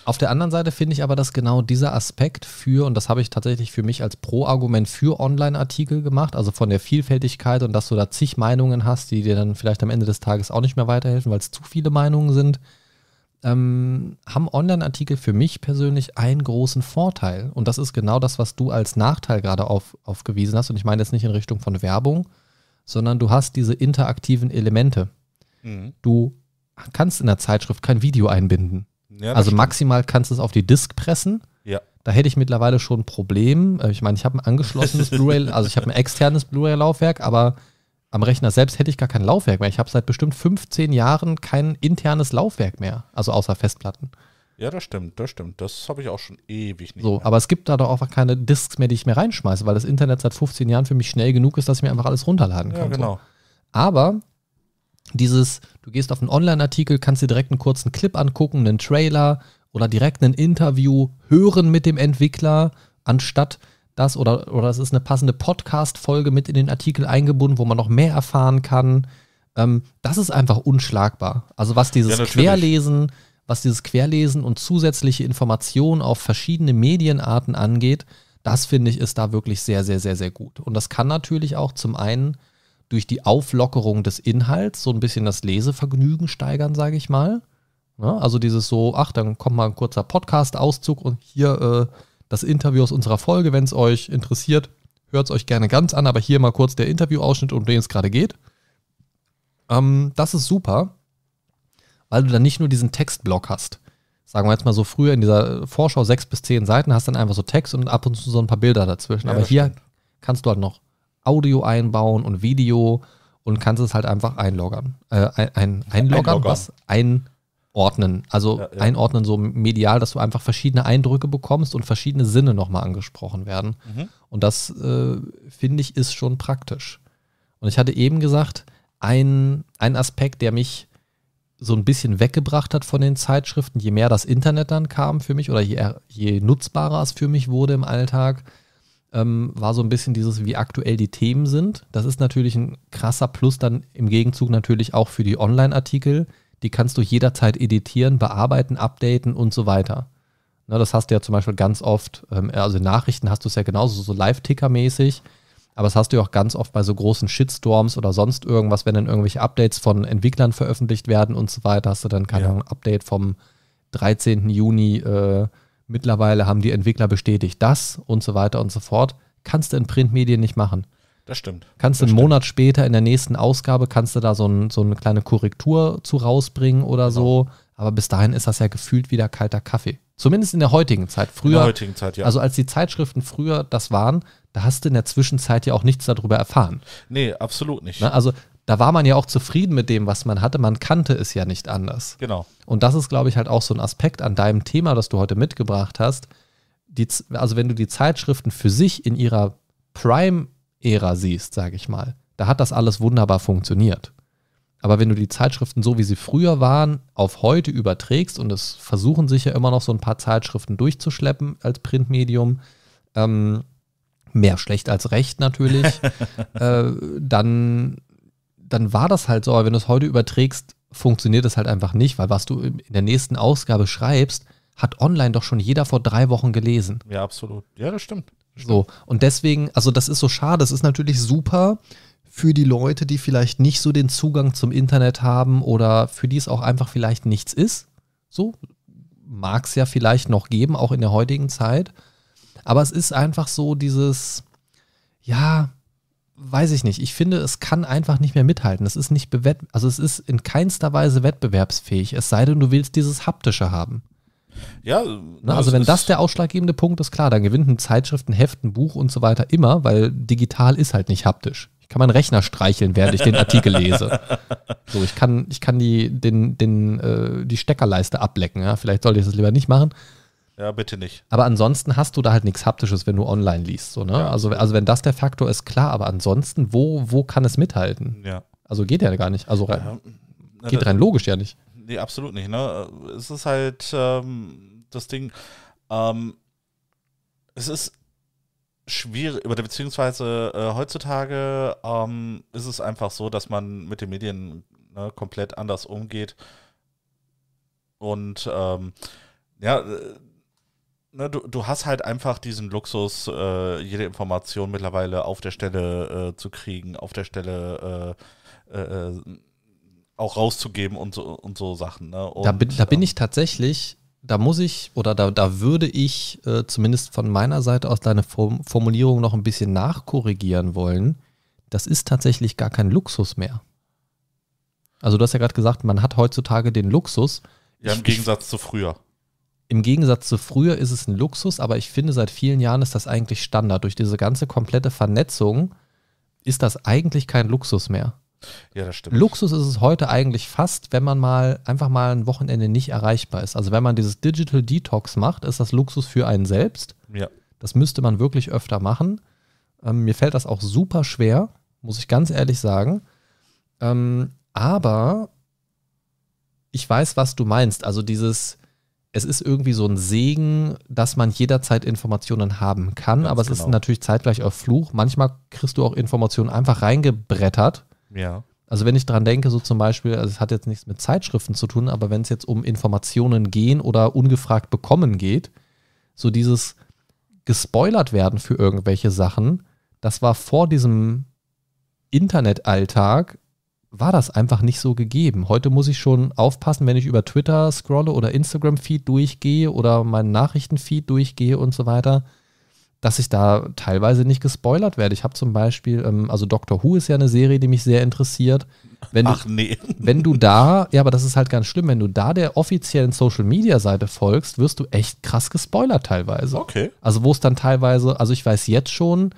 S2: Auf der anderen Seite finde ich aber, dass genau dieser Aspekt für, und das habe ich tatsächlich für mich als Pro-Argument für Online-Artikel gemacht, also von der Vielfältigkeit und dass du da zig Meinungen hast, die dir dann vielleicht am Ende des Tages auch nicht mehr weiterhelfen, weil es zu viele Meinungen sind, ähm, haben Online-Artikel für mich persönlich einen großen Vorteil. Und das ist genau das, was du als Nachteil gerade auf, aufgewiesen hast. Und ich meine jetzt nicht in Richtung von Werbung, sondern du hast diese interaktiven Elemente. Mhm. Du kannst in der Zeitschrift kein Video einbinden. Ja, also stimmt. maximal kannst du es auf die Disk pressen. Ja. Da hätte ich mittlerweile schon ein Problem. Äh, ich meine, ich habe ein angeschlossenes Blu-ray, also ich habe ein externes Blu-ray-Laufwerk, aber am Rechner selbst hätte ich gar kein Laufwerk mehr. Ich habe seit bestimmt 15 Jahren kein internes Laufwerk mehr, also außer Festplatten.
S1: Ja, das stimmt, das stimmt. Das habe ich auch schon ewig nicht. So, mehr.
S2: aber es gibt da doch einfach keine Disks mehr, die ich mir reinschmeiße, weil das Internet seit 15 Jahren für mich schnell genug ist, dass ich mir einfach alles runterladen kann. Ja, genau. So. Aber dieses, du gehst auf einen Online-Artikel, kannst dir direkt einen kurzen Clip angucken, einen Trailer oder direkt ein Interview hören mit dem Entwickler, anstatt das oder, oder es ist eine passende Podcast-Folge mit in den Artikel eingebunden, wo man noch mehr erfahren kann. Ähm, das ist einfach unschlagbar. Also was dieses ja, Querlesen, was dieses Querlesen und zusätzliche Informationen auf verschiedene Medienarten angeht, das finde ich ist da wirklich sehr, sehr, sehr, sehr gut. Und das kann natürlich auch zum einen durch die Auflockerung des Inhalts so ein bisschen das Lesevergnügen steigern, sage ich mal. Ja, ne? also dieses so, ach, dann kommt mal ein kurzer Podcast-Auszug und hier äh, das Interview aus unserer Folge, wenn es euch interessiert, hört es euch gerne ganz an, aber hier mal kurz der Interview-Ausschnitt, um den es gerade geht. Ähm, das ist super, weil du dann nicht nur diesen Textblock hast. Sagen wir jetzt mal so früher in dieser äh, Vorschau sechs bis zehn Seiten hast dann einfach so Text und ab und zu so ein paar Bilder dazwischen. Ja, aber hier stimmt. kannst du halt noch Audio einbauen und Video und kannst es halt einfach einloggern. Äh, ein, ein, einloggern, einloggern. was einordnen. Also ja, ja. einordnen so medial, dass du einfach verschiedene Eindrücke bekommst und verschiedene Sinne nochmal angesprochen werden. Mhm. Und das, äh, finde ich, ist schon praktisch. Und ich hatte eben gesagt, ein, ein Aspekt, der mich so ein bisschen weggebracht hat von den Zeitschriften, je mehr das Internet dann kam für mich oder je, je nutzbarer es für mich wurde im Alltag, ähm, war so ein bisschen dieses, wie aktuell die Themen sind. Das ist natürlich ein krasser Plus dann im Gegenzug natürlich auch für die Online-Artikel. Die kannst du jederzeit editieren, bearbeiten, updaten und so weiter. Na, ne, das hast du ja zum Beispiel ganz oft, ähm, also Nachrichten hast du es ja genauso, so Live-Ticker-mäßig. Aber das hast du ja auch ganz oft bei so großen Shitstorms oder sonst irgendwas, wenn dann irgendwelche Updates von Entwicklern veröffentlicht werden und so weiter, hast du dann, keine ja. Ahnung, Update vom 13. Juni äh, mittlerweile haben die Entwickler bestätigt das und so weiter und so fort, kannst du in Printmedien nicht machen. Das stimmt. Kannst du einen Monat später in der nächsten Ausgabe, kannst du da so, ein, so eine kleine Korrektur zu rausbringen oder genau. so. Aber bis dahin ist das ja gefühlt wieder kalter Kaffee. Zumindest in der heutigen Zeit. Früher, in der heutigen Zeit, ja. Also als die Zeitschriften früher das waren, da hast du in der Zwischenzeit ja auch nichts darüber erfahren.
S1: Nee, absolut nicht. Na, ne? also
S2: da war man ja auch zufrieden mit dem, was man hatte. Man kannte es ja nicht anders. Genau. Und das ist, glaube ich, halt auch so ein Aspekt an deinem Thema, das du heute mitgebracht hast. Die, also wenn du die Zeitschriften für sich in ihrer Prime-Ära siehst, sage ich mal, da hat das alles wunderbar funktioniert. Aber wenn du die Zeitschriften so, wie sie früher waren, auf heute überträgst, und es versuchen sich ja immer noch so ein paar Zeitschriften durchzuschleppen als Printmedium, ähm, mehr schlecht als recht natürlich, äh, dann dann war das halt so. Aber wenn du es heute überträgst, funktioniert das halt einfach nicht, weil was du in der nächsten Ausgabe schreibst, hat online doch schon jeder vor drei Wochen gelesen.
S1: Ja, absolut. Ja, das stimmt.
S2: so, und deswegen, also das ist so schade. das ist natürlich super für die Leute, die vielleicht nicht so den Zugang zum Internet haben oder für die es auch einfach vielleicht nichts ist. So mag es ja vielleicht noch geben, auch in der heutigen Zeit. Aber es ist einfach so dieses, ja, weiß ich nicht. Ich finde, es kann einfach nicht mehr mithalten. Es ist nicht bewett, also es ist in keinster Weise wettbewerbsfähig, es sei denn, du willst dieses haptische haben. Ja, ne, Na, also wenn das der ausschlaggebende Punkt ist, klar, dann gewinnt ein Zeitschrift, ein Heft, ein Buch und so weiter immer, weil digital ist halt nicht haptisch. Ich kann meinen Rechner streicheln, während ich den Artikel lese. So, ich kann, ich kann die, den, den, äh, die Steckerleiste ablecken. Ja? Vielleicht sollte ich das lieber nicht machen.
S1: Ja, bitte nicht.
S2: Aber ansonsten hast du da halt nichts Haptisches, wenn du online liest. So, ne? Ja. also, also wenn das der Faktor ist, klar, aber ansonsten, wo, wo kann es mithalten? Ja. Also geht ja gar nicht. Also rein,
S1: ja. geht rein äh, logisch ja nicht. Nee, absolut nicht. Ne? Es ist halt ähm, das Ding, ähm, es ist schwierig, oder beziehungsweise äh, heutzutage ähm, ist es einfach so, dass man mit den Medien ne, komplett anders umgeht. Und ähm, ja, äh, ne, du, du hast halt einfach diesen Luxus, äh, jede Information mittlerweile auf der Stelle äh, zu kriegen, auf der Stelle äh, äh, äh, auch rauszugeben und so, und so Sachen. Ne? Und, da, bin, da ähm, bin
S2: ich tatsächlich da muss ich oder da, da würde ich äh, zumindest von meiner Seite aus deine Formulierung noch ein bisschen nachkorrigieren wollen. Das ist tatsächlich gar kein Luxus mehr. Also du hast ja gerade gesagt, man hat heutzutage den Luxus. Ja, im ich, Gegensatz zu früher. Im Gegensatz zu früher ist es ein Luxus, aber ich finde, seit vielen Jahren ist das eigentlich Standard. Durch diese ganze komplette Vernetzung ist das eigentlich kein Luxus mehr. Ja, das stimmt. Luxus ist es heute eigentlich fast, wenn man mal einfach mal ein Wochenende nicht erreichbar ist. Also wenn man dieses Digital Detox macht, ist das Luxus für einen selbst. Ja. Das müsste man wirklich öfter machen. Ähm, mir fällt das auch super schwer, muss ich ganz ehrlich sagen. Ähm, aber ich weiß, was du meinst. Also dieses, es ist irgendwie so ein Segen, dass man jederzeit Informationen haben kann, Ganz aber es genau. ist natürlich zeitgleich auch Fluch. Manchmal kriegst du auch Informationen einfach reingebrettert. Ja. Also wenn ich dran denke, so zum Beispiel, also es hat jetzt nichts mit Zeitschriften zu tun, aber wenn es jetzt um Informationen gehen oder ungefragt bekommen geht, so dieses gespoilert werden für irgendwelche Sachen, das war vor diesem Internetalltag war das einfach nicht so gegeben. Heute muss ich schon aufpassen, wenn ich über Twitter scrolle oder Instagram-Feed durchgehe oder meinen Nachrichten-Feed durchgehe und so weiter, dass ich da teilweise nicht gespoilert werde. Ich habe zum Beispiel, ähm, also Doctor Who ist ja eine Serie, die mich sehr interessiert. Wenn Ach nee. Wenn du da, ja, aber das ist halt ganz schlimm, wenn du da der offiziellen Social-Media-Seite folgst, wirst du echt krass gespoilert teilweise. Okay. Also wo es dann teilweise, also ich weiß jetzt schon,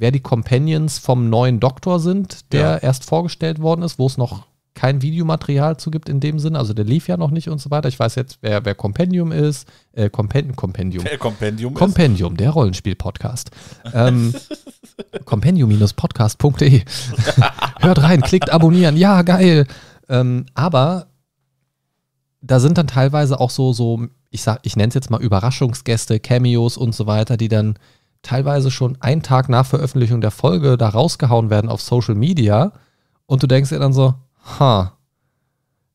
S2: wer die Companions vom neuen Doktor sind, der ja. erst vorgestellt worden ist, wo es noch kein Videomaterial zu gibt in dem Sinne. Also der lief ja noch nicht und so weiter. Ich weiß jetzt, wer, wer Compendium ist. Äh, Compendium. Der Compendium. Compendium, ist. der Rollenspiel-Podcast. ähm, Compendium-podcast.de. Hört rein, klickt abonnieren. Ja, geil. Ähm, aber da sind dann teilweise auch so, so ich, ich nenne es jetzt mal Überraschungsgäste, Cameos und so weiter, die dann teilweise schon einen Tag nach Veröffentlichung der Folge da rausgehauen werden auf Social Media und du denkst dir dann so, ha,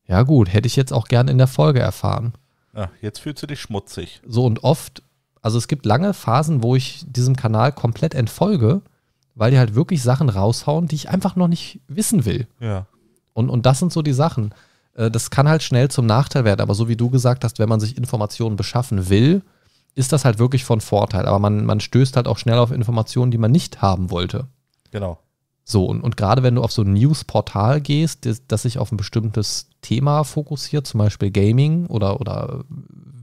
S2: ja gut, hätte ich jetzt auch gern in der Folge erfahren.
S1: Ach, jetzt fühlst du dich schmutzig.
S2: So und oft, also es gibt lange Phasen, wo ich diesem Kanal komplett entfolge, weil die halt wirklich Sachen raushauen, die ich einfach noch nicht wissen will. Ja. Und, und das sind so die Sachen. Äh, das kann halt schnell zum Nachteil werden, aber so wie du gesagt hast, wenn man sich Informationen beschaffen will, ist das halt wirklich von Vorteil. Aber man, man stößt halt auch schnell auf Informationen, die man nicht haben wollte. Genau. So, und, und gerade wenn du auf so ein Newsportal gehst, das, das, sich auf ein bestimmtes Thema fokussiert, zum Beispiel Gaming oder, oder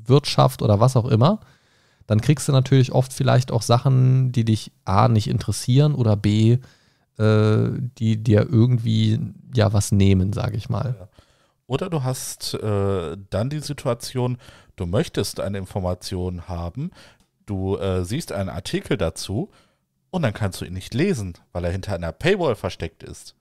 S2: Wirtschaft oder was auch immer, dann kriegst du natürlich oft vielleicht auch Sachen, die dich A nicht interessieren oder B, äh, die dir irgendwie ja was nehmen, sage ich mal.
S1: Oder du hast äh, dann die Situation, Du möchtest eine Information haben, du äh, siehst einen Artikel dazu und dann kannst du ihn nicht lesen, weil er hinter einer Paywall versteckt ist.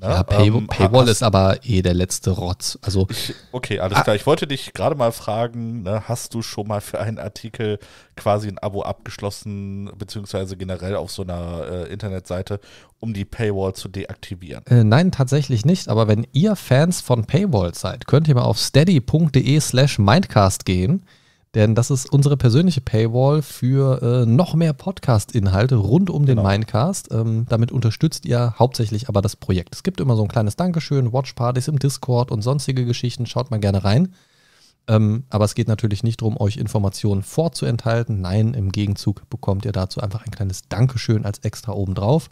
S1: Ja, ne? ja Pay ähm, Paywall hast, ist
S2: aber eh der letzte Rotz. Also, ich,
S1: okay, alles ah, klar. Ich wollte dich gerade mal fragen, ne, hast du schon mal für einen Artikel quasi ein Abo abgeschlossen, beziehungsweise generell auf so einer äh, Internetseite, um die Paywall zu deaktivieren? Äh, nein,
S2: tatsächlich nicht. Aber wenn ihr Fans von Paywall seid, könnt ihr mal auf steady.de slash mindcast gehen denn das ist unsere persönliche Paywall für äh, noch mehr Podcast-Inhalte rund um den genau. Mindcast. Ähm, damit unterstützt ihr hauptsächlich aber das Projekt. Es gibt immer so ein kleines Dankeschön, Watchpartys im Discord und sonstige Geschichten. Schaut mal gerne rein. Ähm, aber es geht natürlich nicht darum, euch Informationen vorzuenthalten. Nein, im Gegenzug bekommt ihr dazu einfach ein kleines Dankeschön als extra obendrauf.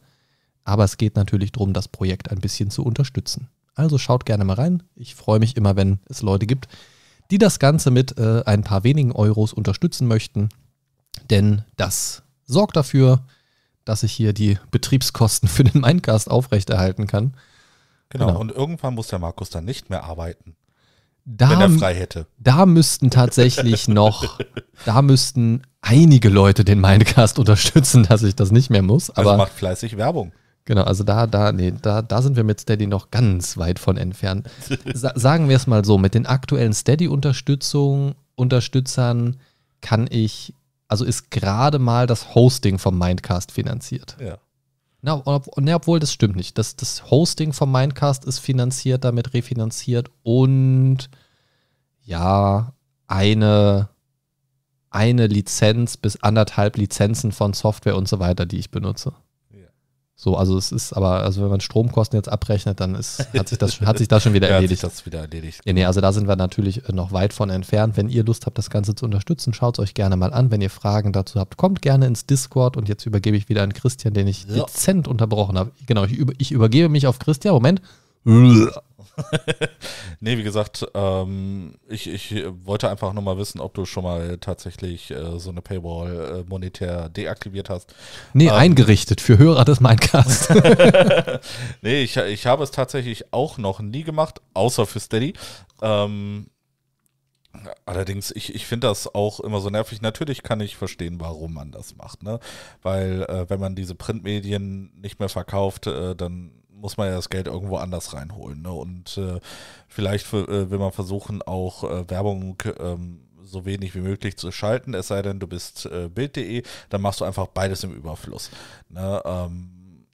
S2: Aber es geht natürlich darum, das Projekt ein bisschen zu unterstützen. Also schaut gerne mal rein. Ich freue mich immer, wenn es Leute gibt, die das Ganze mit äh, ein paar wenigen Euros unterstützen möchten. Denn das sorgt dafür, dass ich hier die Betriebskosten für den Mindcast aufrechterhalten kann.
S1: Genau. genau. und irgendwann muss der Markus dann nicht mehr arbeiten. Da, wenn er frei hätte.
S2: Da müssten tatsächlich noch, da müssten einige Leute den Mindcast unterstützen, dass ich das nicht mehr muss. Also aber also macht fleißig Werbung. Genau, also da, da, nee, da, da sind wir mit Steady noch ganz weit von entfernt. Sa sagen wir es mal so, mit den aktuellen Steady-Unterstützung, Unterstützern kann ich, also ist gerade mal das Hosting vom Mindcast finanziert. Ja. Na, ob, ne, obwohl, das stimmt nicht. Das, das Hosting vom Mindcast ist finanziert, damit refinanziert und ja, eine, eine Lizenz bis anderthalb Lizenzen von Software und so weiter, die ich benutze. So, also es ist aber, also wenn man Stromkosten jetzt abrechnet, dann ist, hat sich das, hat sich das schon wieder ja, erledigt. Hat sich das wieder erledigt. Ja, nee, genau. also da sind wir natürlich äh, noch weit von entfernt. Wenn ihr Lust habt, das Ganze zu unterstützen, schaut es euch gerne mal an. Wenn ihr Fragen dazu habt, kommt gerne ins Discord und jetzt übergebe ich wieder an Christian, den ich ja. dezent unterbrochen habe. Genau, ich, über, ich übergebe mich auf Christian. Moment
S1: nee, wie gesagt, ähm, ich, ich wollte einfach nur mal wissen, ob du schon mal tatsächlich äh, so eine Paywall äh, monetär deaktiviert hast. Nee, ähm,
S2: eingerichtet für Hörer des Mindcasts.
S1: nee, ich, ich habe es tatsächlich auch noch nie gemacht, außer für Steady. Ähm, Allerdings, ich, ich finde das auch immer so nervig. Natürlich kann ich verstehen, warum man das macht. Ne? Weil äh, wenn man diese Printmedien nicht mehr verkauft, äh, dann muss man ja das Geld irgendwo anders reinholen. Ne? Und äh, vielleicht für, äh, will man versuchen, auch äh, Werbung ähm, so wenig wie möglich zu schalten, es sei denn, du bist äh, Bild.de, dann machst du einfach beides im Überfluss. Ne? Ähm,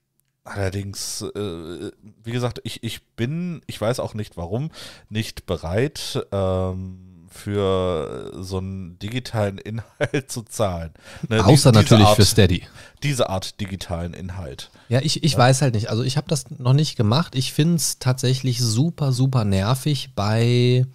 S1: allerdings, äh, wie gesagt, ich, ich bin, ich weiß auch nicht warum, nicht bereit. Ähm, für so einen digitalen Inhalt zu zahlen. Ne, Außer die, natürlich Art, für Steady. Diese Art digitalen Inhalt. Ja, ich, ich ja. weiß halt
S2: nicht. Also ich habe das noch nicht gemacht. Ich finde es tatsächlich super, super nervig bei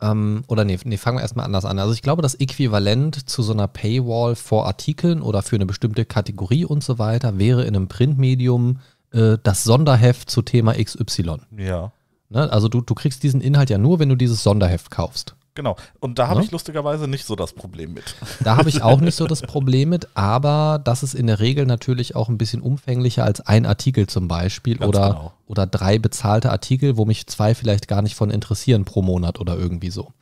S2: ähm, oder nee, nee, fangen wir erstmal anders an. Also ich glaube, das Äquivalent zu so einer Paywall vor Artikeln oder für eine bestimmte Kategorie und so weiter wäre in einem Printmedium äh, das Sonderheft zu Thema XY. Ja. Ne? Also du, du kriegst diesen Inhalt ja nur, wenn du dieses Sonderheft kaufst.
S1: Genau. Und da habe ja? Ne? ich lustigerweise nicht so das Problem mit. Da habe ich auch nicht
S2: so das Problem mit, aber das ist in der Regel natürlich auch ein bisschen umfänglicher als ein Artikel zum Beispiel oder, genau. oder drei bezahlte Artikel, wo mich zwei vielleicht gar nicht von interessieren pro Monat oder irgendwie so.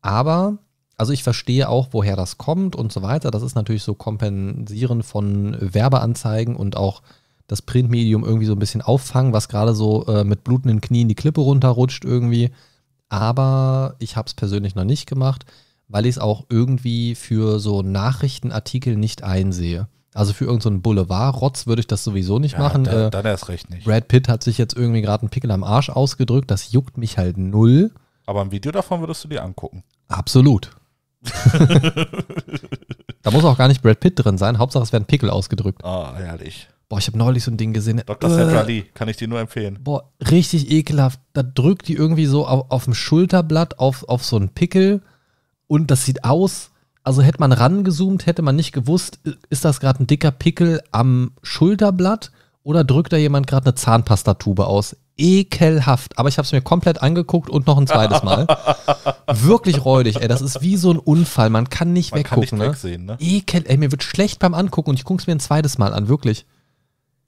S2: Aber, also ich verstehe auch, woher das kommt und so weiter. Das ist natürlich so Kompensieren von Werbeanzeigen und auch das Printmedium irgendwie so ein bisschen auffangen, was gerade so äh, mit blutenden Knien die Klippe runterrutscht irgendwie aber ich habe es persönlich noch nicht gemacht, weil ich es auch irgendwie für so Nachrichtenartikel nicht einsehe. Also für irgendeinen so Boulevard-Rotz würde ich das sowieso nicht ja, machen. Da, äh, dann erst recht nicht. Brad Pitt hat sich jetzt irgendwie gerade einen Pickel am Arsch ausgedrückt, das juckt mich halt null.
S1: Aber ein Video davon würdest du dir angucken.
S2: Absolut. da muss auch gar nicht Brad Pitt drin sein, Hauptsache es werden Pickel ausgedrückt. oh, herrlich. Boah, ich habe neulich so ein Ding gesehen. Dr. Äh,
S1: kann ich dir nur empfehlen.
S2: Boah, richtig ekelhaft. Da drückt die irgendwie so auf, auf dem Schulterblatt auf, auf so einen Pickel und das sieht aus, also hätte man rangezoomt, hätte man nicht gewusst, ist das gerade ein dicker Pickel am Schulterblatt oder drückt da jemand gerade eine Zahnpastatube aus? Ekelhaft. Aber ich habe es mir komplett angeguckt und noch ein zweites Mal. Wirklich räudig, ey. Das ist wie so ein Unfall. Man kann nicht man weggucken. Kann nicht ne? Wegsehen, ne? Ekel, ey, mir wird schlecht beim Angucken und ich gucke es mir ein zweites Mal an, wirklich.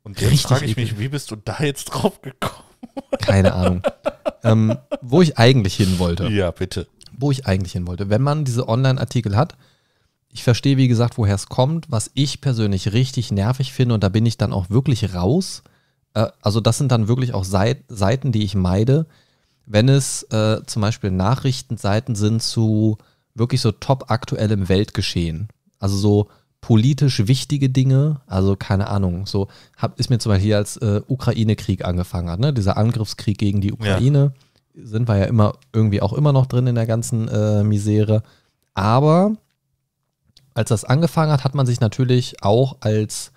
S1: Und jetzt frage ich eklig. mich, wie bist du da jetzt drauf gekommen? Keine Ahnung.
S2: ähm, wo ich eigentlich hin wollte. Ja, bitte. Wo ich eigentlich hin wollte. Wenn man diese Online-Artikel hat, ich verstehe, wie gesagt, woher es kommt, was ich persönlich richtig nervig finde und da bin ich dann auch wirklich raus. Äh, also das sind dann wirklich auch Seit Seiten, die ich meide. Wenn es äh, zum Beispiel Nachrichtenseiten sind zu wirklich so top aktuellem Weltgeschehen. Also so politisch wichtige Dinge, also keine Ahnung, so hab, ist mir zum Beispiel hier als äh, Ukraine-Krieg angefangen hat, ne? dieser Angriffskrieg gegen die Ukraine, ja. sind wir ja immer irgendwie auch immer noch drin in der ganzen äh, Misere. Aber als das angefangen hat, hat man sich natürlich auch als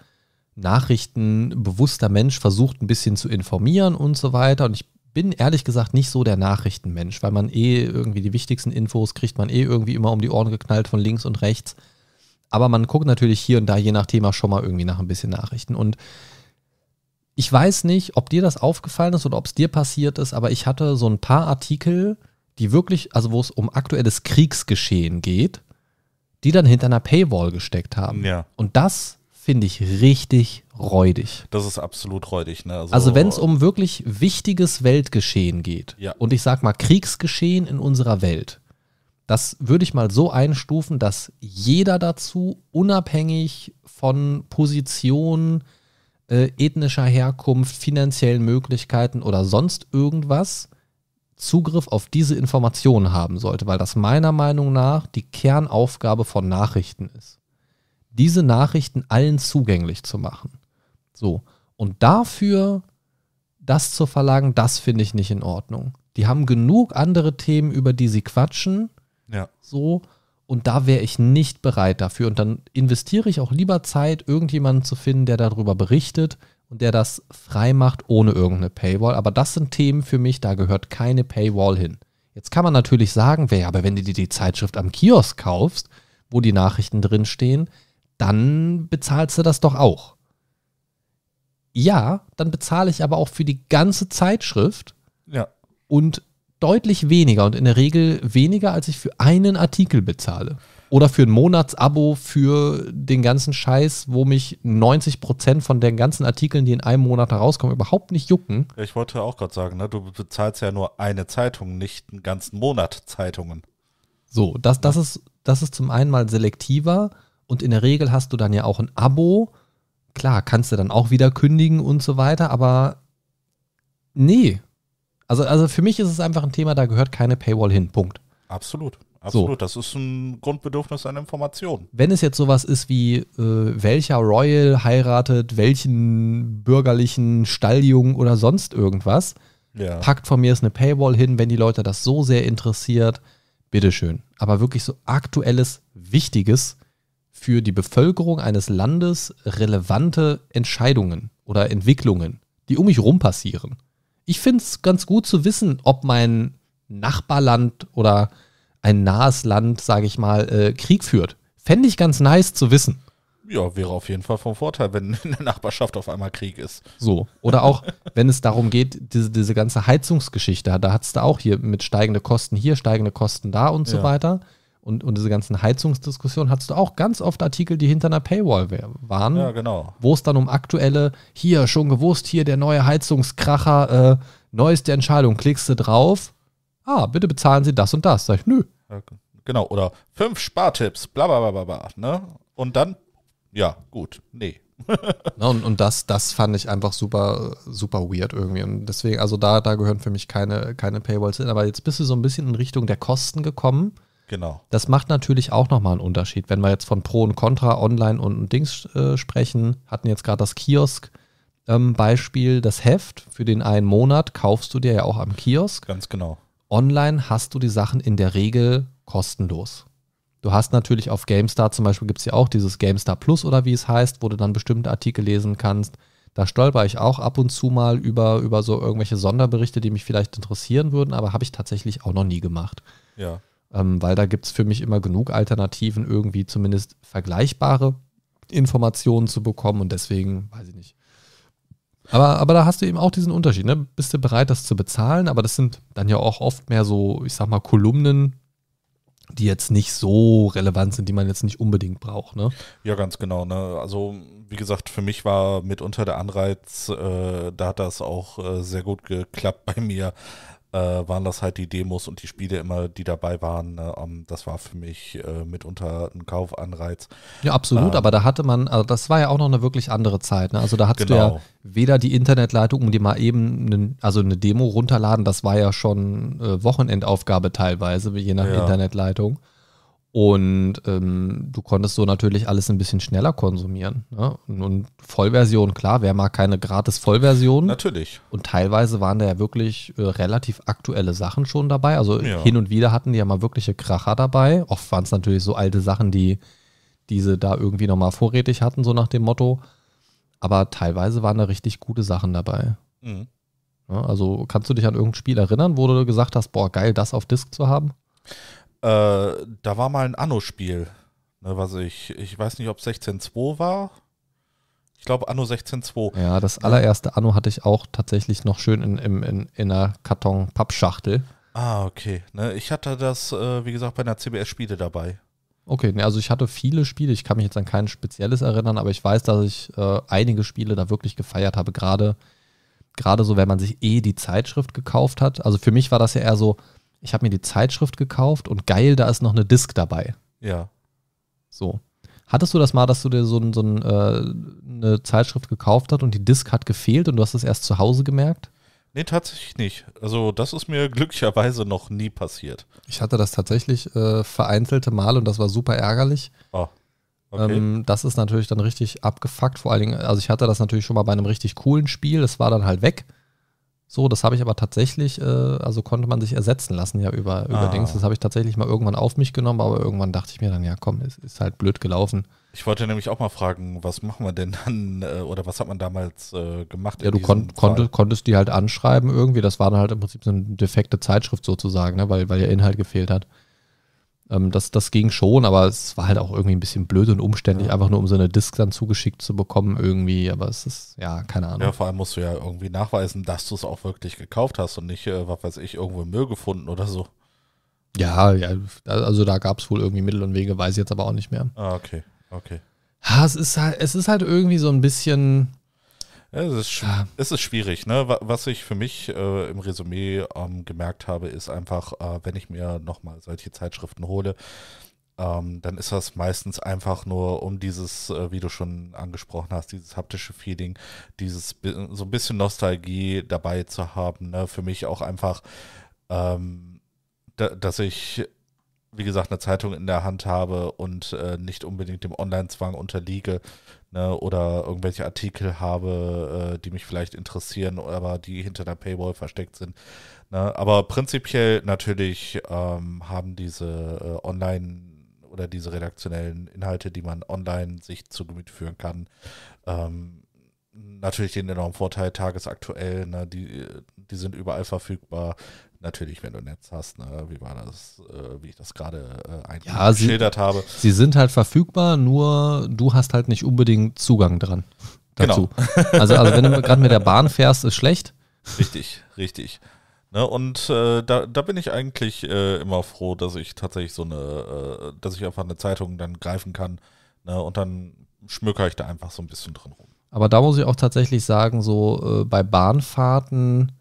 S2: nachrichtenbewusster Mensch versucht, ein bisschen zu informieren und so weiter. Und ich bin ehrlich gesagt nicht so der Nachrichtenmensch, weil man eh irgendwie die wichtigsten Infos kriegt man eh irgendwie immer um die Ohren geknallt von links und rechts. Aber man guckt natürlich hier und da, je nach Thema, schon mal irgendwie nach ein bisschen Nachrichten. Und ich weiß nicht, ob dir das aufgefallen ist oder ob es dir passiert ist, aber ich hatte so ein paar Artikel, die wirklich, also wo es um aktuelles Kriegsgeschehen geht, die dann hinter einer Paywall gesteckt haben. Ja. Und das finde ich richtig räudig.
S1: Das ist absolut räudig. Ne? Also, also wenn es
S2: um wirklich wichtiges Weltgeschehen geht ja. und ich sag mal Kriegsgeschehen in unserer Welt, das würde ich mal so einstufen, dass jeder dazu, unabhängig von Position, äh, ethnischer Herkunft, finanziellen Möglichkeiten oder sonst irgendwas, Zugriff auf diese Informationen haben sollte, weil das meiner Meinung nach die Kernaufgabe von Nachrichten ist. Diese Nachrichten allen zugänglich zu machen. So. Und dafür das zu verlagen, das finde ich nicht in Ordnung. Die haben genug andere Themen, über die sie quatschen. Ja. So. Und da wäre ich nicht bereit dafür. Und dann investiere ich auch lieber Zeit, irgendjemanden zu finden, der darüber berichtet und der das frei macht ohne irgendeine Paywall. Aber das sind Themen für mich, da gehört keine Paywall hin. Jetzt kann man natürlich sagen, wer, aber wenn du dir die Zeitschrift am Kiosk kaufst, wo die Nachrichten drinstehen, dann bezahlst du das doch auch. Ja, dann bezahle ich aber auch für die ganze Zeitschrift. Ja. Und deutlich weniger und in der Regel weniger, als ich für einen Artikel bezahle. Oder für ein Monatsabo für den ganzen Scheiß, wo mich 90 Prozent von den ganzen Artikeln, die in einem Monat herauskommen, überhaupt nicht jucken.
S1: Ich wollte auch gerade sagen, ne, du bezahlst ja nur eine Zeitung, nicht einen ganzen Monat Zeitungen. So,
S2: das, das, ist, das ist zum einen mal selektiver und in der Regel hast du dann ja auch ein Abo. Klar, kannst du dann auch wieder kündigen und so weiter, aber nee, also, also für mich ist es einfach ein Thema, da gehört keine Paywall hin. Punkt.
S1: Absolut. Absolut, so. das ist ein Grundbedürfnis an Informationen.
S2: Wenn es jetzt sowas ist wie, äh, welcher Royal heiratet welchen bürgerlichen Stalljungen oder sonst irgendwas, ja. packt von mir ist eine Paywall hin, wenn die Leute das so sehr interessiert, bitteschön. Aber wirklich so aktuelles, wichtiges für die Bevölkerung eines Landes relevante Entscheidungen oder Entwicklungen, die um mich rum passieren ich finde es ganz gut zu wissen, ob mein Nachbarland oder ein nahes Land, sage ich mal, äh, Krieg führt. Fände ich ganz nice zu wissen.
S1: Ja, wäre auf jeden Fall von Vorteil, wenn in der Nachbarschaft auf einmal Krieg ist. So.
S2: Oder auch, wenn es darum geht, diese, diese ganze Heizungsgeschichte, da hat es da auch hier mit steigende Kosten hier, steigende Kosten da und ja. so weiter und, und diese ganzen Heizungsdiskussionen hattest du auch ganz oft Artikel, die hinter einer Paywall waren. Ja, genau. Wo es dann um aktuelle, hier schon gewusst, hier der neue Heizungskracher, äh, neueste Entscheidung, klickst du drauf, ah, bitte bezahlen Sie das und das. Sag ich, nö.
S1: Okay. Genau, oder fünf Spartipps, bla bla bla bla, ne? Und dann, ja, gut, nee.
S2: und, und das, das fand ich einfach super, super weird irgendwie. Und deswegen, also da, da gehören für mich keine, keine Paywalls hin. Aber jetzt bist du so ein bisschen in Richtung der Kosten gekommen Genau. Das macht natürlich auch nochmal einen Unterschied. Wenn wir jetzt von Pro und Contra, Online und Dings äh, sprechen, hatten jetzt gerade das Kiosk. Ähm, Beispiel, das Heft für den einen Monat kaufst du dir ja auch am Kiosk. Ganz genau. Online hast du die Sachen in der Regel kostenlos. Du hast natürlich auf GameStar zum Beispiel gibt es ja auch dieses GameStar Plus oder wie es heißt, wo du dann bestimmte Artikel lesen kannst. Da stolper ich auch ab und zu mal über, über so irgendwelche Sonderberichte, die mich vielleicht interessieren würden, aber habe ich tatsächlich auch noch nie gemacht. Ja ähm, weil da gibt es für mich immer genug Alternativen, irgendwie zumindest vergleichbare Informationen zu bekommen und deswegen, weiß ich nicht. Aber, aber da hast du eben auch diesen Unterschied, ne? Bist du bereit, das zu bezahlen? Aber das sind dann ja auch oft mehr so, ich sag mal, Kolumnen, die jetzt nicht so relevant sind, die man jetzt nicht unbedingt braucht,
S1: ne? Ja, ganz genau, ne? Also, wie gesagt, für mich war mitunter der Anreiz, äh, da hat das auch äh, sehr gut geklappt bei mir, äh, waren das halt die Demos und die Spiele immer, die dabei waren. Ne? Ähm, das war für mich äh, mitunter ein Kaufanreiz. Ja, absolut, äh,
S2: aber da hatte man, also das war ja auch noch eine wirklich andere Zeit. Ne? Also da hattest genau. du ja genau. weder die Internetleitung, um dir mal eben einen, also eine Demo runterladen, das war ja schon äh, Wochenendaufgabe teilweise, je nach ja. Internetleitung. Und ähm, du konntest so natürlich alles ein bisschen schneller konsumieren. Ne? Und, Vollversion, klar, wer mal keine gratis Vollversion? Natürlich. Und teilweise waren da ja wirklich äh, relativ aktuelle Sachen schon dabei. Also ja. hin und wieder hatten die ja mal wirkliche Kracher dabei. Oft waren es natürlich so alte Sachen, die diese da irgendwie nochmal vorrätig hatten, so nach dem Motto. Aber teilweise waren da richtig gute Sachen dabei. Mhm. Ja, also kannst du dich an irgendein Spiel erinnern, wo du gesagt hast, boah, geil, das auf Disk zu haben?
S1: Äh, da war mal ein Anno-Spiel, ne, was ich, ich weiß nicht, ob 16.2 war. Ich glaube, Anno 16.2. Ja, das allererste
S2: Anno hatte ich auch tatsächlich noch schön in, in, in, in einer Karton-Pappschachtel.
S1: Ah, okay. Ne, ich hatte das, äh, wie gesagt, bei einer CBS-Spiele dabei.
S2: Okay, ne, also ich hatte viele Spiele. Ich kann mich jetzt an kein spezielles erinnern, aber ich weiß, dass ich äh, einige Spiele da wirklich gefeiert habe. Gerade, gerade so, wenn man sich eh die Zeitschrift gekauft hat. Also für mich war das ja eher so, ich habe mir die Zeitschrift gekauft und geil, da ist noch eine Disk dabei.
S1: Ja. So.
S2: Hattest du das mal, dass du dir so, so ein, äh, eine Zeitschrift gekauft hast und die Disk hat gefehlt und du hast es erst zu Hause gemerkt?
S1: Nee, tatsächlich nicht. Also das ist mir glücklicherweise noch nie passiert.
S2: Ich hatte das tatsächlich äh, vereinzelte Mal und das war super ärgerlich. Oh. Okay. Ähm, das ist natürlich dann richtig abgefuckt. Vor allen Dingen, also ich hatte das natürlich schon mal bei einem richtig coolen Spiel, das war dann halt weg. So, das habe ich aber tatsächlich, äh, also konnte man sich ersetzen lassen ja über, über ah. Dings. Das habe ich tatsächlich mal irgendwann auf mich genommen, aber irgendwann dachte ich mir dann, ja komm, es ist, ist halt blöd gelaufen.
S1: Ich wollte nämlich auch mal fragen, was machen wir denn dann äh, oder was hat man damals äh, gemacht? Ja, du kon konntest,
S2: konntest die halt anschreiben irgendwie. Das war dann halt im Prinzip so eine defekte Zeitschrift sozusagen, ne? weil, weil ihr Inhalt gefehlt hat. Ähm, das, das ging schon, aber es war halt auch irgendwie ein bisschen blöd und umständlich, ja. einfach nur um so eine Disk dann zugeschickt zu bekommen irgendwie. Aber es ist, ja, keine Ahnung. Ja,
S1: vor allem musst du ja irgendwie nachweisen, dass du es auch wirklich gekauft hast und nicht, äh, was weiß ich, irgendwo im Müll gefunden oder so.
S2: Ja, ja, also da gab es wohl irgendwie Mittel und Wege, weiß ich jetzt aber auch nicht mehr.
S1: Ah, okay, okay.
S2: Ja, es ist halt, es ist halt irgendwie so ein bisschen,
S1: es ist, ah. es ist schwierig. Ne? Was ich für mich äh, im Resümee ähm, gemerkt habe, ist einfach, äh, wenn ich mir nochmal solche Zeitschriften hole, ähm, dann ist das meistens einfach nur um dieses, äh, wie du schon angesprochen hast, dieses haptische Feeling, dieses so ein bisschen Nostalgie dabei zu haben. Ne? Für mich auch einfach, ähm, da, dass ich wie gesagt, eine Zeitung in der Hand habe und äh, nicht unbedingt dem Online-Zwang unterliege, ne, oder irgendwelche Artikel habe, äh, die mich vielleicht interessieren, aber die hinter der Paywall versteckt sind. Ne. Aber prinzipiell natürlich ähm, haben diese äh, Online- oder diese redaktionellen Inhalte, die man online sich zu Gemüte führen kann, ähm, natürlich den enormen Vorteil tagesaktuell. Ne, die, die sind überall verfügbar natürlich, wenn du Netz hast, ne? wie war das, äh, wie ich das gerade äh, ja, geschildert habe. Sie sind
S2: halt verfügbar, nur du hast halt nicht unbedingt Zugang dran dazu. Genau. also, also wenn du gerade mit der Bahn fährst, ist schlecht.
S1: Richtig, richtig. Ne, und äh, da, da bin ich eigentlich äh, immer froh, dass ich tatsächlich so eine, äh, dass ich einfach eine Zeitung dann greifen kann ne, und dann schmöker ich da einfach so ein bisschen drin rum.
S2: Aber da muss ich auch tatsächlich sagen, so äh, bei Bahnfahrten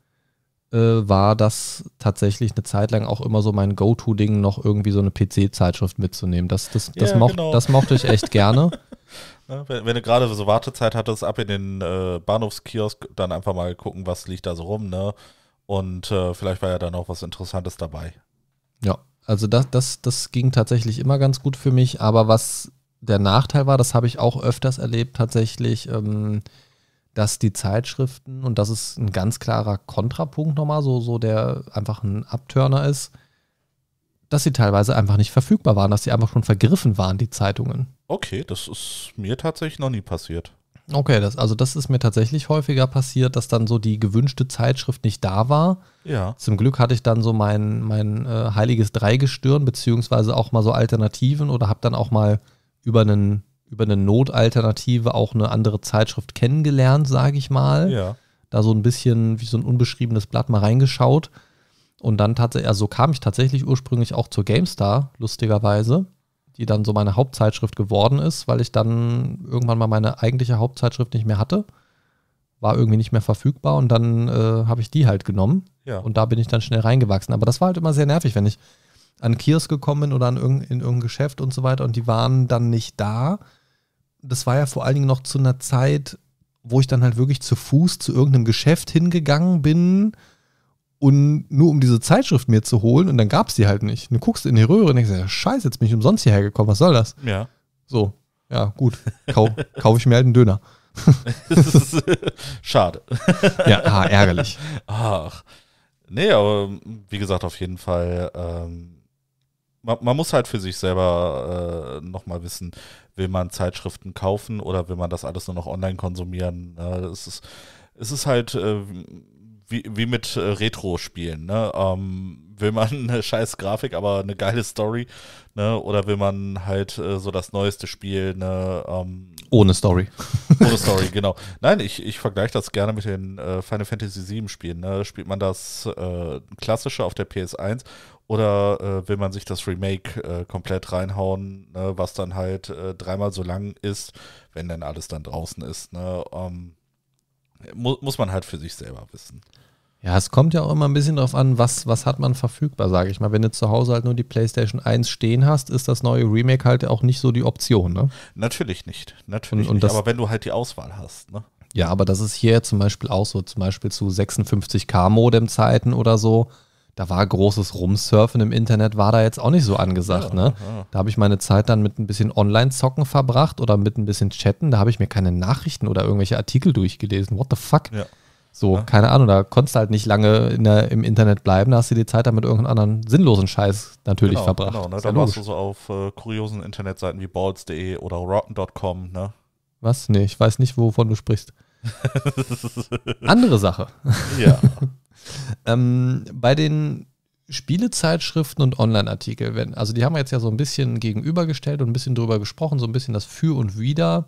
S2: äh, war das tatsächlich eine Zeit lang auch immer so mein Go-To-Ding, noch irgendwie so eine PC-Zeitschrift mitzunehmen. Das, das, das, yeah, mocht, genau. das mochte ich echt gerne.
S1: Ne, wenn, wenn, du gerade so Wartezeit hattest, ab in den äh, Bahnhofskiosk, dann einfach mal gucken, was liegt da so rum, ne? Und äh, vielleicht war ja dann auch was Interessantes dabei.
S2: Ja, also das, das, das ging tatsächlich immer ganz gut für mich, aber was der Nachteil war, das habe ich auch öfters erlebt, tatsächlich, ähm, dass die Zeitschriften, und das ist ein ganz klarer Kontrapunkt nochmal, so, so der einfach ein Abtörner ist, dass sie teilweise einfach nicht verfügbar waren, dass sie einfach schon vergriffen waren, die Zeitungen.
S1: Okay, das ist mir tatsächlich noch nie passiert.
S2: Okay, das, also das ist mir tatsächlich häufiger passiert, dass dann so die gewünschte Zeitschrift nicht da war. Ja. Zum Glück hatte ich dann so mein, mein äh, heiliges Dreigestirn, beziehungsweise auch mal so Alternativen oder habe dann auch mal über einen über eine Notalternative auch eine andere Zeitschrift kennengelernt, sage ich mal. Ja. Da so ein bisschen wie so ein unbeschriebenes Blatt mal reingeschaut. Und dann tatsächlich, also kam ich tatsächlich ursprünglich auch zur GameStar, lustigerweise, die dann so meine Hauptzeitschrift geworden ist, weil ich dann irgendwann mal meine eigentliche Hauptzeitschrift nicht mehr hatte. War irgendwie nicht mehr verfügbar und dann äh, habe ich die halt genommen. Ja. Und da bin ich dann schnell reingewachsen. Aber das war halt immer sehr nervig, wenn ich an Kiosk gekommen bin oder an irg in irgendein Geschäft und so weiter und die waren dann nicht da das war ja vor allen Dingen noch zu einer Zeit, wo ich dann halt wirklich zu Fuß zu irgendeinem Geschäft hingegangen bin und nur um diese Zeitschrift mir zu holen und dann gab es die halt nicht. du guckst in die Röhre und denkst, ja, scheiße, jetzt bin ich umsonst hierher gekommen, was soll das? Ja. So, ja, gut, Kau, kaufe ich mir halt einen Döner.
S1: schade. ja, ah, ärgerlich. Ach. Nee, aber wie gesagt, auf jeden Fall ähm, man, man, muss halt für sich selber äh, nochmal wissen, will man Zeitschriften kaufen oder will man das alles nur noch online konsumieren. Äh, es, ist, es ist halt äh, wie, wie mit äh, Retro-Spielen. Ne? Ähm, will man eine scheiß Grafik, aber eine geile Story? Ne? Oder will man halt äh, so das neueste Spiel? Ne, ähm,
S2: ohne Story. Ohne Story, genau.
S1: Nein, ich, ich vergleiche das gerne mit den äh, Final Fantasy VII-Spielen. Ne? Spielt man das äh, klassische auf der PS1 oder äh, will man sich das Remake äh, komplett reinhauen, ne, was dann halt äh, dreimal so lang ist, wenn dann alles dann draußen ist. Ne? Ähm, mu muss man halt für sich selber wissen.
S2: Ja, es kommt ja auch immer ein bisschen darauf an, was, was hat man verfügbar, sage ich mal. Wenn du zu Hause halt nur die PlayStation 1 stehen hast, ist das neue Remake halt auch nicht so die Option, ne?
S1: Natürlich nicht.
S2: Natürlich und, und nicht. Aber
S1: wenn du halt die Auswahl hast, ne?
S2: Ja, aber das ist hier zum Beispiel auch so, zum Beispiel zu 56K-Modem-Zeiten oder so da war großes Rumsurfen im Internet, war da jetzt auch nicht so angesagt. Ne? Ja, ne? Da habe ich meine Zeit dann mit ein bisschen Online-Zocken verbracht oder mit ein bisschen Chatten. Da habe ich mir keine Nachrichten oder irgendwelche Artikel durchgelesen. What the fuck? Ja. So, keine Ahnung, da konntest du halt nicht lange in der, im Internet bleiben, da hast du die Zeit dann mit irgendeinem anderen sinnlosen Scheiß natürlich genau, verbracht. Genau, ne? da warst du
S1: so auf äh, kuriosen Internetseiten wie balls.de oder rotten.com, ne?
S2: Was? Nee, ich weiß nicht, wovon du sprichst.
S1: Andere Sache. Ja.
S2: ähm, bei den Spielezeitschriften und Online-Artikel, also die haben wir jetzt ja so ein bisschen gegenübergestellt und ein bisschen drüber gesprochen, so ein bisschen das Für und Wider.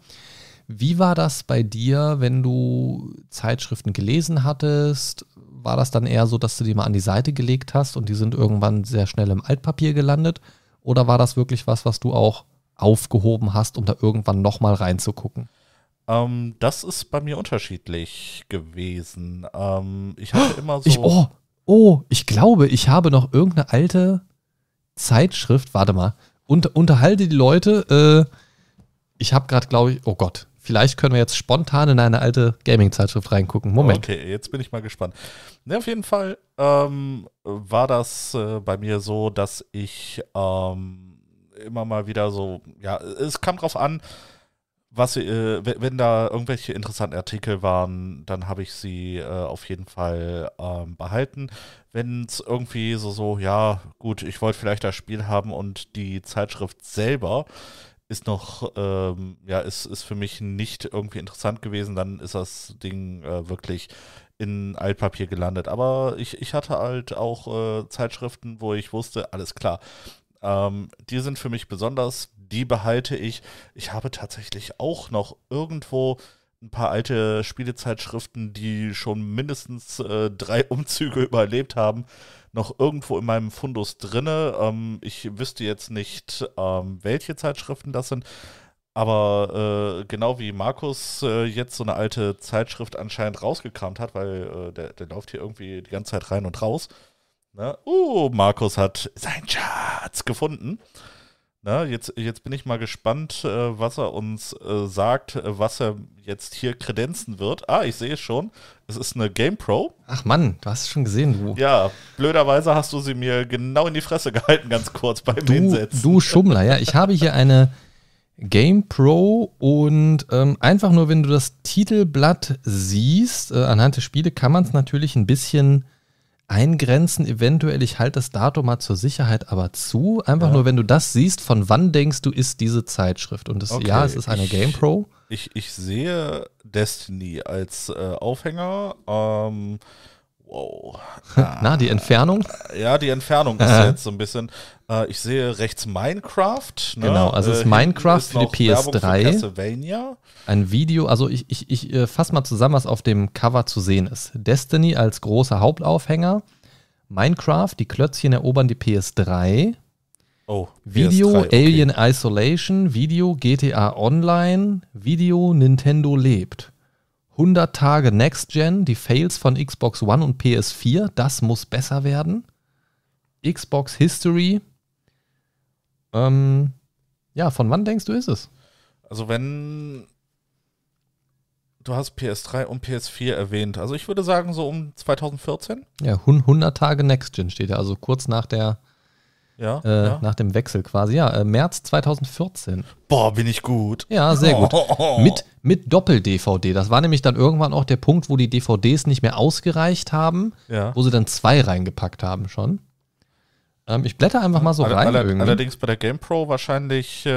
S2: Wie war das bei dir, wenn du Zeitschriften gelesen hattest? War das dann eher so, dass du die mal an die Seite gelegt hast und die sind irgendwann sehr schnell im Altpapier gelandet? Oder war das wirklich was, was du auch aufgehoben hast, um da irgendwann nochmal reinzugucken?
S1: Ähm, das ist bei mir unterschiedlich gewesen. Ähm, ich hatte oh, immer so. Ich, oh,
S2: oh, ich glaube, ich habe noch irgendeine alte Zeitschrift. Warte mal. Unter, unterhalte die Leute. Äh, ich habe gerade, glaube ich, oh Gott, vielleicht können wir jetzt spontan in eine alte Gaming-Zeitschrift reingucken. Moment.
S1: Okay, jetzt bin ich mal gespannt. Ne, auf jeden Fall ähm, war das äh, bei mir so, dass ich ähm, immer mal wieder so, ja, es kam drauf an, was, äh, wenn da irgendwelche interessanten Artikel waren, dann habe ich sie äh, auf jeden Fall ähm, behalten. Wenn es irgendwie so, so, ja, gut, ich wollte vielleicht das Spiel haben und die Zeitschrift selber ist noch, ähm, ja, ist, ist für mich nicht irgendwie interessant gewesen, dann ist das Ding äh, wirklich in Altpapier gelandet. Aber ich, ich hatte halt auch äh, Zeitschriften, wo ich wusste, alles klar. Ähm, die sind für mich besonders, die behalte ich. Ich habe tatsächlich auch noch irgendwo ein paar alte Spielezeitschriften, die schon mindestens äh, drei Umzüge überlebt haben, noch irgendwo in meinem Fundus drinne. Ähm, ich wüsste jetzt nicht, ähm, welche Zeitschriften das sind, aber äh, genau wie Markus äh, jetzt so eine alte Zeitschrift anscheinend rausgekramt hat, weil äh, der, der läuft hier irgendwie die ganze Zeit rein und raus. Ne? Uh, Markus hat sein Schatz gefunden. Na, ne, jetzt, jetzt bin ich mal gespannt, äh, was er uns äh, sagt, äh, was er jetzt hier kredenzen wird. Ah, ich sehe es schon. Es ist eine GamePro. Ach
S2: Mann, du hast es schon
S1: gesehen, du. Ja, blöderweise hast du sie mir genau in die Fresse gehalten, ganz kurz beim du, Hinsetzen. Du
S2: Schummler, ja. Ich habe hier eine GamePro und ähm, einfach nur, wenn du das Titelblatt siehst, anhand der Spiele kann man es natürlich ein bisschen eingrenzen, eventuell. Ich halte das Datum mal zur Sicherheit aber zu. Einfach ja. nur, wenn du das siehst, von wann denkst du, ist diese Zeitschrift? Und das, okay. ja, es ist eine ich, GamePro.
S1: Ich, ich sehe Destiny als äh, Aufhänger. Ähm, Wow.
S2: Na, die Entfernung?
S1: Äh, ja, die Entfernung ist äh. jetzt so ein bisschen. Äh, ich sehe rechts Minecraft. Ne? Genau, also es äh, ist Minecraft ist für die PS3.
S2: Ein Video, also ich, ich, ich äh, fasse mal zusammen, was auf dem Cover zu sehen ist. Destiny als großer Hauptaufhänger. Minecraft, die Klötzchen erobern die PS3. Oh, Video PS3, okay. Alien Isolation, Video GTA Online, Video Nintendo lebt. 100 Tage Next Gen, die Fails von Xbox One und PS4, das muss besser werden. Xbox History. Ähm, ja, von wann denkst du, ist es?
S1: Also wenn du hast PS3 und PS4 erwähnt. Also ich würde sagen so um 2014. Ja,
S2: 100 Tage Next Gen steht ja, also kurz nach der ja, äh, ja. Nach dem Wechsel quasi. Ja, äh, März 2014. Boah, bin ich gut. Ja, sehr gut. Mit, mit Doppel-DVD. Das war nämlich dann irgendwann auch der Punkt, wo die DVDs nicht mehr ausgereicht haben, ja. wo sie dann zwei reingepackt haben schon. Ähm, ich blätter einfach mal so Aller, rein. Aller, irgendwie. Allerdings
S1: bei der GamePro wahrscheinlich äh,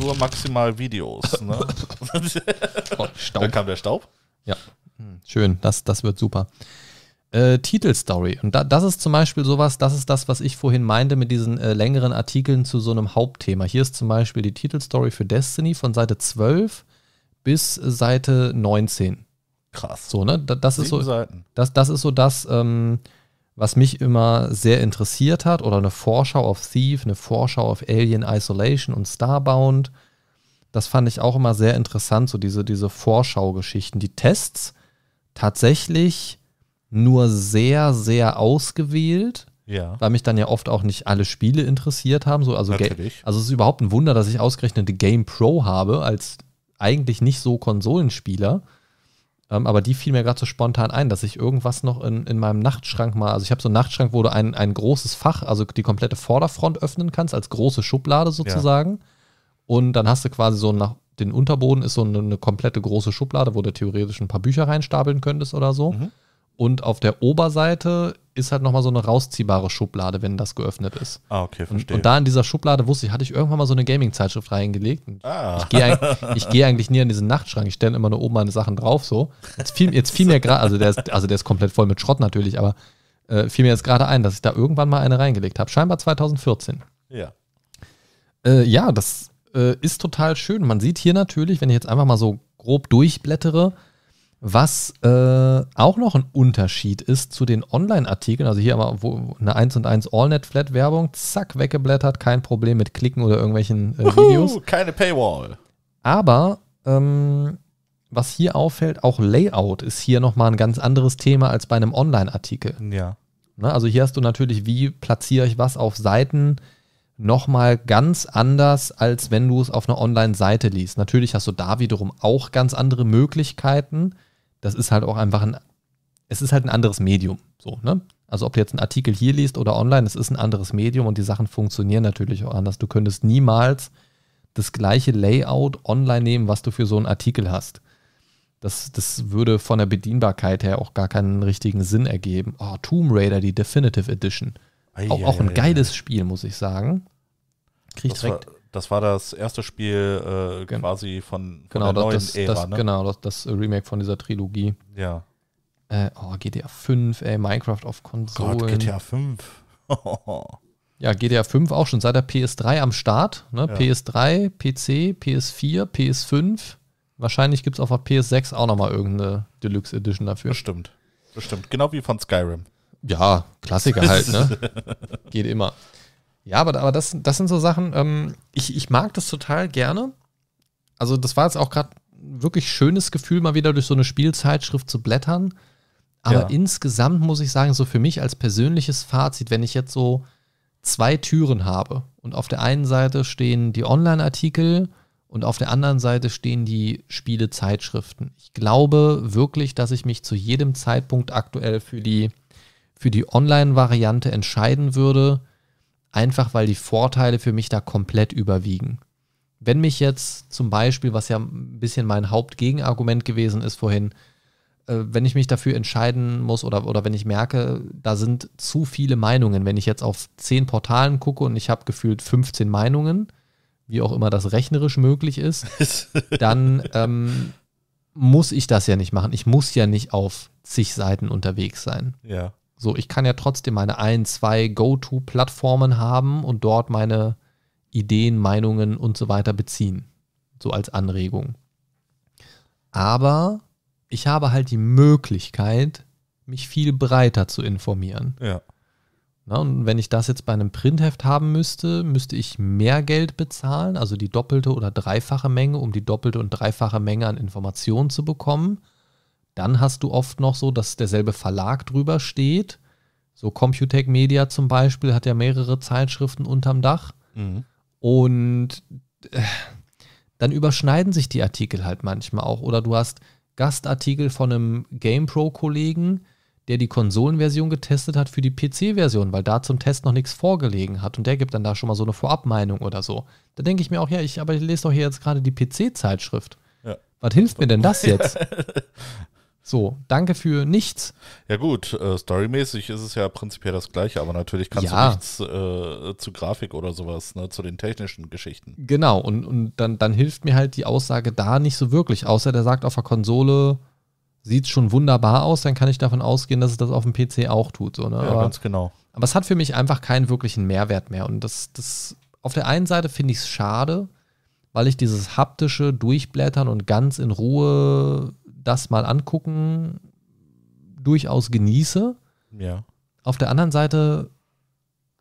S1: nur maximal Videos. Ne? oh, Staub. Dann kam der Staub. Ja,
S2: hm, schön. Das, das wird super äh, Titelstory. Und da, das ist zum Beispiel sowas, das ist das, was ich vorhin meinte mit diesen äh, längeren Artikeln zu so einem Hauptthema. Hier ist zum Beispiel die Titelstory für Destiny von Seite 12 bis Seite 19. Krass. So, ne? Da, das, ist so, das, das ist so das, ähm, was mich immer sehr interessiert hat. Oder eine Vorschau auf Thief, eine Vorschau auf Alien Isolation und Starbound. Das fand ich auch immer sehr interessant, so diese, diese Vorschaugeschichten. Die Tests tatsächlich nur sehr, sehr ausgewählt. Ja. Weil mich dann ja oft auch nicht alle Spiele interessiert haben. So, also, Natürlich. also es ist überhaupt ein Wunder, dass ich ausgerechnet Game Pro habe, als eigentlich nicht so Konsolenspieler. Ähm, aber die fiel mir gerade so spontan ein, dass ich irgendwas noch in, in meinem Nachtschrank mal, also ich habe so einen Nachtschrank, wo du ein, ein großes Fach, also die komplette Vorderfront öffnen kannst, als große Schublade sozusagen. Ja. Und dann hast du quasi so nach den Unterboden ist so eine, eine komplette große Schublade, wo du theoretisch ein paar Bücher reinstapeln könntest oder so. Mhm. Und auf der Oberseite ist halt nochmal so eine rausziehbare Schublade, wenn das geöffnet ist.
S1: Ah, okay, verstehe. Und, und
S2: da in dieser Schublade wusste ich, hatte ich irgendwann mal so eine Gaming-Zeitschrift reingelegt. Ah. Ich gehe eigentlich, geh eigentlich nie an diesen Nachtschrank, ich stelle immer nur oben meine Sachen drauf so. Jetzt fiel, jetzt fiel mir gerade, also, der ist, also der ist komplett voll mit Schrott natürlich, aber äh, fiel mir jetzt gerade ein, dass ich da irgendwann mal eine reingelegt habe. Scheinbar 2014. Ja. Äh, ja, das äh, ist total schön. Man sieht hier natürlich, wenn ich jetzt einfach mal so grob durchblättere, was äh, auch noch ein Unterschied ist zu den Online-Artikeln, also hier mal eine 1 und 1 AllNet-Flat-Werbung, zack, weggeblättert, kein Problem mit Klicken oder irgendwelchen äh, Uhu, Videos.
S1: Keine Paywall.
S2: Aber ähm, was hier auffällt, auch Layout ist hier nochmal ein ganz anderes Thema als bei einem Online-Artikel. Ja. Na, ne, also hier hast du natürlich, wie platziere ich was auf Seiten, nochmal ganz anders, als wenn du es auf einer Online-Seite liest. Natürlich hast du da wiederum auch ganz andere Möglichkeiten das ist halt auch einfach ein, es ist halt ein anderes Medium. So, ne? Also ob du jetzt einen Artikel hier liest oder online, es ist ein anderes Medium und die Sachen funktionieren natürlich auch anders. Du könntest niemals das gleiche Layout online nehmen, was du für so einen Artikel hast. Das, das würde von der Bedienbarkeit her auch gar keinen richtigen Sinn ergeben. Oh, Tomb Raider, die Definitive Edition. Ei, auch, ei, auch, ein ei, geiles Spiel, muss ich sagen. Krieg direkt.
S1: War, das war das erste Spiel äh, genau. quasi von, von genau, der das, neuen das, Ära, ne? Genau, das,
S2: das Remake von dieser Trilogie. Ja. Äh, oh, GTA 5, ey, Minecraft auf Konsolen. Gott, GTA 5. ja, GTA 5 auch schon seit der PS3 am Start. Ne? Ja. PS3, PC, PS4, PS5. Wahrscheinlich gibt es auf der PS6 auch nochmal irgendeine Deluxe Edition dafür. Bestimmt.
S1: Bestimmt. Genau wie von Skyrim.
S2: Ja, Klassiker halt, ne? Geht immer. Ja, aber, aber das, das sind so Sachen, ähm, ich, ich mag das total gerne. Also, das war jetzt auch gerade wirklich schönes Gefühl, mal wieder durch so eine Spielzeitschrift zu blättern. Aber ja. insgesamt muss ich sagen, so für mich als persönliches Fazit, wenn ich jetzt so zwei Türen habe und auf der einen Seite stehen die Online-Artikel und auf der anderen Seite stehen die Spielezeitschriften. Ich glaube wirklich, dass ich mich zu jedem Zeitpunkt aktuell für die, für die Online-Variante entscheiden würde, einfach weil die Vorteile für mich da komplett überwiegen. Wenn mich jetzt zum Beispiel, was ja ein bisschen mein Hauptgegenargument gewesen ist vorhin, äh, wenn ich mich dafür entscheiden muss oder, oder wenn ich merke, da sind zu viele Meinungen, wenn ich jetzt auf zehn Portalen gucke und ich habe gefühlt 15 Meinungen, wie auch immer das rechnerisch möglich ist, dann ähm, muss ich das ja nicht machen. Ich muss ja nicht auf zig Seiten unterwegs sein. Ja. So, ich kann ja trotzdem meine ein, zwei Go-To-Plattformen haben und dort meine Ideen, Meinungen und so weiter beziehen. So als Anregung. Aber ich habe halt die Möglichkeit, mich viel breiter zu informieren. Ja. Na, und wenn ich das jetzt bei einem Printheft haben müsste, müsste ich mehr Geld bezahlen, also die doppelte oder dreifache Menge, um die doppelte und dreifache Menge an Informationen zu bekommen. Dann hast du oft noch so, dass derselbe Verlag drüber steht. So Computech Media zum Beispiel hat ja mehrere Zeitschriften unterm Dach. Mhm. Und äh, dann überschneiden sich die Artikel halt manchmal auch. Oder du hast Gastartikel von einem GamePro-Kollegen, der die Konsolenversion getestet hat für die PC-Version, weil da zum Test noch nichts vorgelegen hat und der gibt dann da schon mal so eine Vorabmeinung oder so. Da denke ich mir auch, ja, ich, aber ich lese doch hier jetzt gerade die PC-Zeitschrift.
S1: Ja. Was hilft mir denn das jetzt? So, danke für nichts. Ja gut, äh, storymäßig ist es ja prinzipiell das gleiche, aber natürlich kannst ja. du nichts äh, zu Grafik oder sowas, ne, zu den technischen Geschichten.
S2: Genau, und, und dann, dann hilft mir halt die Aussage da nicht so wirklich, außer der sagt auf der Konsole, sieht schon wunderbar aus, dann kann ich davon ausgehen, dass es das auf dem PC auch tut. So, ne? Ja, aber, ganz genau. Aber es hat für mich einfach keinen wirklichen Mehrwert mehr. Und das, das auf der einen Seite finde ich es schade, weil ich dieses haptische Durchblättern und ganz in Ruhe das mal angucken durchaus genieße. Ja. Auf der anderen Seite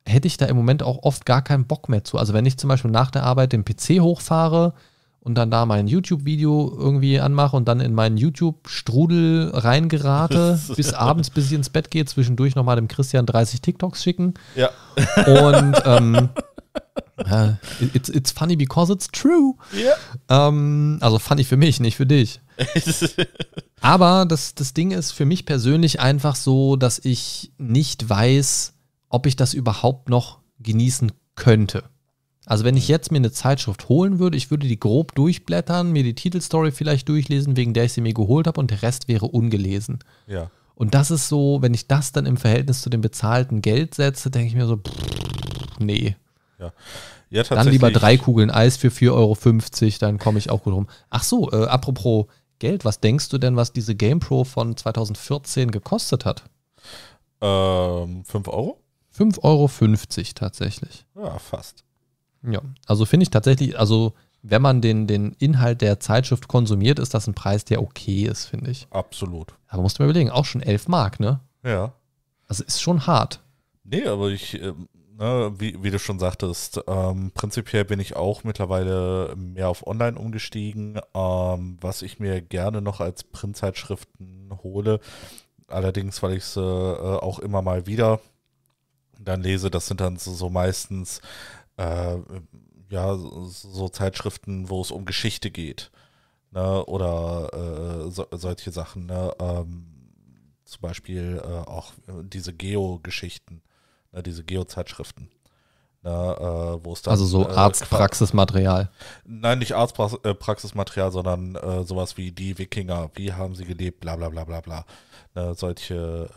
S2: hätte ich da im Moment auch oft gar keinen Bock mehr zu. Also wenn ich zum Beispiel nach der Arbeit den PC hochfahre und dann da mein YouTube-Video irgendwie anmache und dann in meinen YouTube-Strudel reingerate, bis abends, bis ich ins Bett gehe, zwischendurch nochmal dem Christian 30 TikToks schicken. Ja. Und ähm, Uh, it's, it's funny because it's true. Yeah. Ähm, also funny für mich, nicht für dich. Aber das, das Ding ist für mich persönlich einfach so, dass ich nicht weiß, ob ich das überhaupt noch genießen könnte. Also wenn ich mhm. jetzt mir eine Zeitschrift holen würde, ich würde die grob durchblättern, mir die Titelstory vielleicht durchlesen, wegen der ich sie mir geholt habe und der Rest wäre ungelesen. Ja. Und das ist so, wenn ich das dann im Verhältnis zu dem bezahlten Geld setze, denke ich mir so, pff, nee. Ja. Ja, dann lieber drei Kugeln Eis für 4,50 Euro, dann komme ich auch gut rum. Ach so, äh, apropos Geld, was denkst du denn, was diese GamePro von 2014 gekostet hat? Ähm, 5 Euro? 5,50 Euro tatsächlich.
S1: Ja, fast.
S2: Ja, also finde ich tatsächlich, also wenn man den, den Inhalt der Zeitschrift konsumiert, ist das ein Preis, der okay ist, finde ich.
S1: Absolut.
S2: Aber musst du mir überlegen, auch schon 11 Mark, ne? Ja. Also ist schon
S1: hart. Nee, aber ich, ähm, ne, wie, wie, du schon sagtest, ähm, prinzipiell bin ich auch mittlerweile mehr auf Online umgestiegen. Ähm, was ich mir gerne noch als Printzeitschriften hole, allerdings, weil ich sie äh, auch immer mal wieder dann lese, das sind dann so, so meistens äh, ja, so, Zeitschriften, wo es um Geschichte geht. Ne, oder äh, so, solche Sachen. Ne, ähm, zum Beispiel äh, auch äh, diese Geo-Geschichten ne, diese Geo-Zeitschriften. Ne, äh, wo es dann, also so äh, Arztpraxismaterial. Nein, nicht Arztpraxismaterial, äh, sondern äh, sowas wie die Wikinger, wie haben sie gelebt, bla bla bla bla bla. Ne, solche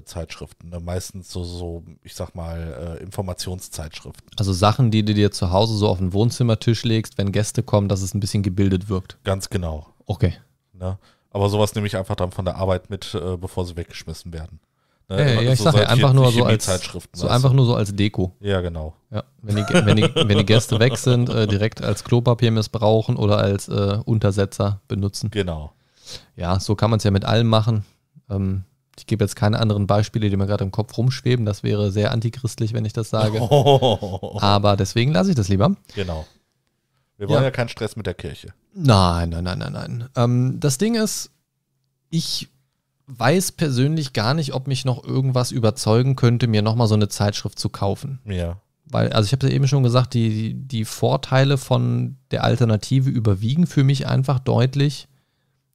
S1: äh, Zeitschriften. Ne, meistens so, so, ich sag mal, äh, Informationszeitschriften.
S2: Also Sachen, die du dir zu Hause so auf den Wohnzimmertisch legst, wenn Gäste kommen, dass es ein bisschen gebildet wirkt.
S1: Ganz genau. Okay. Ne? Aber sowas nehme ich einfach dann von der Arbeit mit, bevor sie weggeschmissen werden. Ne? Ja, ja ich so sage ja einfach nur so als so einfach nur
S2: so als Deko. Ja, genau. Ja,
S1: wenn, die, wenn, die, wenn die Gäste weg sind,
S2: äh, direkt als Klopapier missbrauchen oder als äh, Untersetzer benutzen. Genau. Ja, so kann man es ja mit allem machen. Ähm, ich gebe jetzt keine anderen Beispiele, die mir gerade im Kopf rumschweben. Das wäre sehr antichristlich, wenn ich das sage. Aber deswegen lasse ich das lieber. Genau.
S1: Wir wollen ja. ja keinen Stress mit der Kirche.
S2: Nein, nein, nein, nein, nein. Ähm, das Ding ist, ich weiß persönlich gar nicht, ob mich noch irgendwas überzeugen könnte, mir nochmal so eine Zeitschrift zu kaufen. Ja. Weil, also ich habe es ja eben schon gesagt, die, die Vorteile von der Alternative überwiegen für mich einfach deutlich.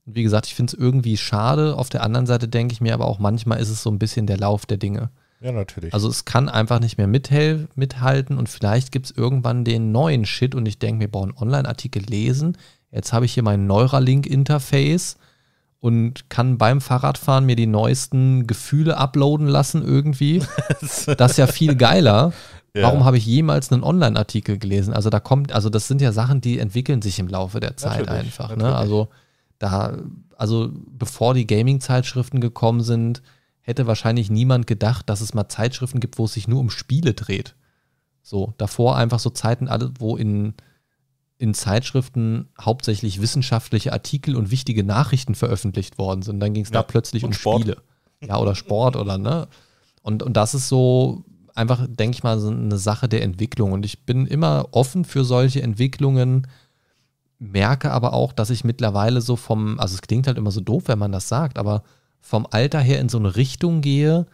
S2: wie gesagt, ich finde es irgendwie schade. Auf der anderen Seite denke ich mir aber auch, manchmal ist es so ein bisschen der Lauf der Dinge. Ja, natürlich. Also es kann einfach nicht mehr mithalten und vielleicht gibt es irgendwann den neuen Shit und ich denke mir, boah, einen Online-Artikel lesen. Jetzt habe ich hier mein Neuralink-Interface und kann beim Fahrradfahren mir die neuesten Gefühle uploaden lassen irgendwie. das ist ja viel geiler. Ja. Warum habe ich jemals einen Online-Artikel gelesen? Also da kommt, also das sind ja Sachen, die entwickeln sich im Laufe der Zeit natürlich, einfach. Ne? Natürlich. Ne? Also da, also bevor die Gaming-Zeitschriften gekommen sind, hätte wahrscheinlich niemand gedacht, dass es mal Zeitschriften gibt, wo es sich nur um Spiele dreht. So, davor einfach so Zeiten, wo in in Zeitschriften hauptsächlich wissenschaftliche Artikel und wichtige Nachrichten veröffentlicht worden sind. Dann ging es ja, da plötzlich um Sport. Spiele. Ja, oder Sport oder ne? Und, und das ist so einfach, denke ich mal, so eine Sache der Entwicklung. Und ich bin immer offen für solche Entwicklungen, merke aber auch, dass ich mittlerweile so vom, also es klingt halt immer so doof, wenn man das sagt, aber vom Alter her in so eine Richtung gehe,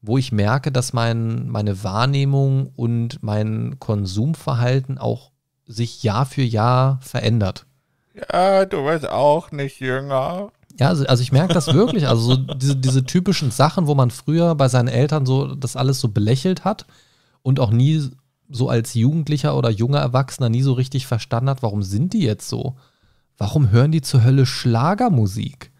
S2: wo ich merke, dass mein, meine Wahrnehmung und mein Konsumverhalten auch sich Jahr für Jahr verändert.
S1: Ja, du wirst auch nicht jünger. Ja, also, also ich merke das wirklich. Also so
S2: diese, diese typischen Sachen, wo man früher bei seinen Eltern so das alles so belächelt hat und auch nie so als Jugendlicher oder junger Erwachsener nie so richtig verstanden hat, warum sind die jetzt so? Warum hören die zur Hölle Schlagermusik?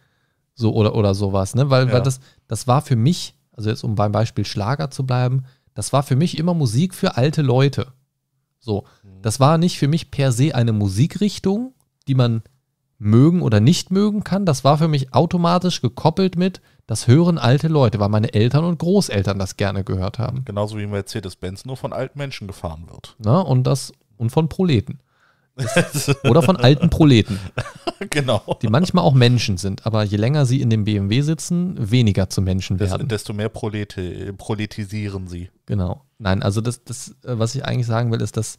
S2: So oder, oder sowas, ne? Weil, ja. weil das, das war für mich, also jetzt um beim Beispiel Schlager zu bleiben, das war für mich immer Musik für alte Leute. So. Das war nicht für mich per se eine Musikrichtung, die man mögen oder nicht mögen kann. Das war für mich automatisch gekoppelt mit, das hören alte Leute, weil meine Eltern und Großeltern das gerne gehört haben.
S1: Genauso wie Mercedes-Benz nur von alten Menschen gefahren wird.
S2: Na, und das und von Proleten.
S1: Das, oder von alten Proleten.
S2: genau. Die manchmal auch Menschen sind, aber je länger sie in dem BMW sitzen, weniger zu Menschen werden.
S1: desto mehr Prolete, äh, proletisieren sie.
S2: Genau. Nein, also das, das, äh, was ich eigentlich sagen will, ist, dass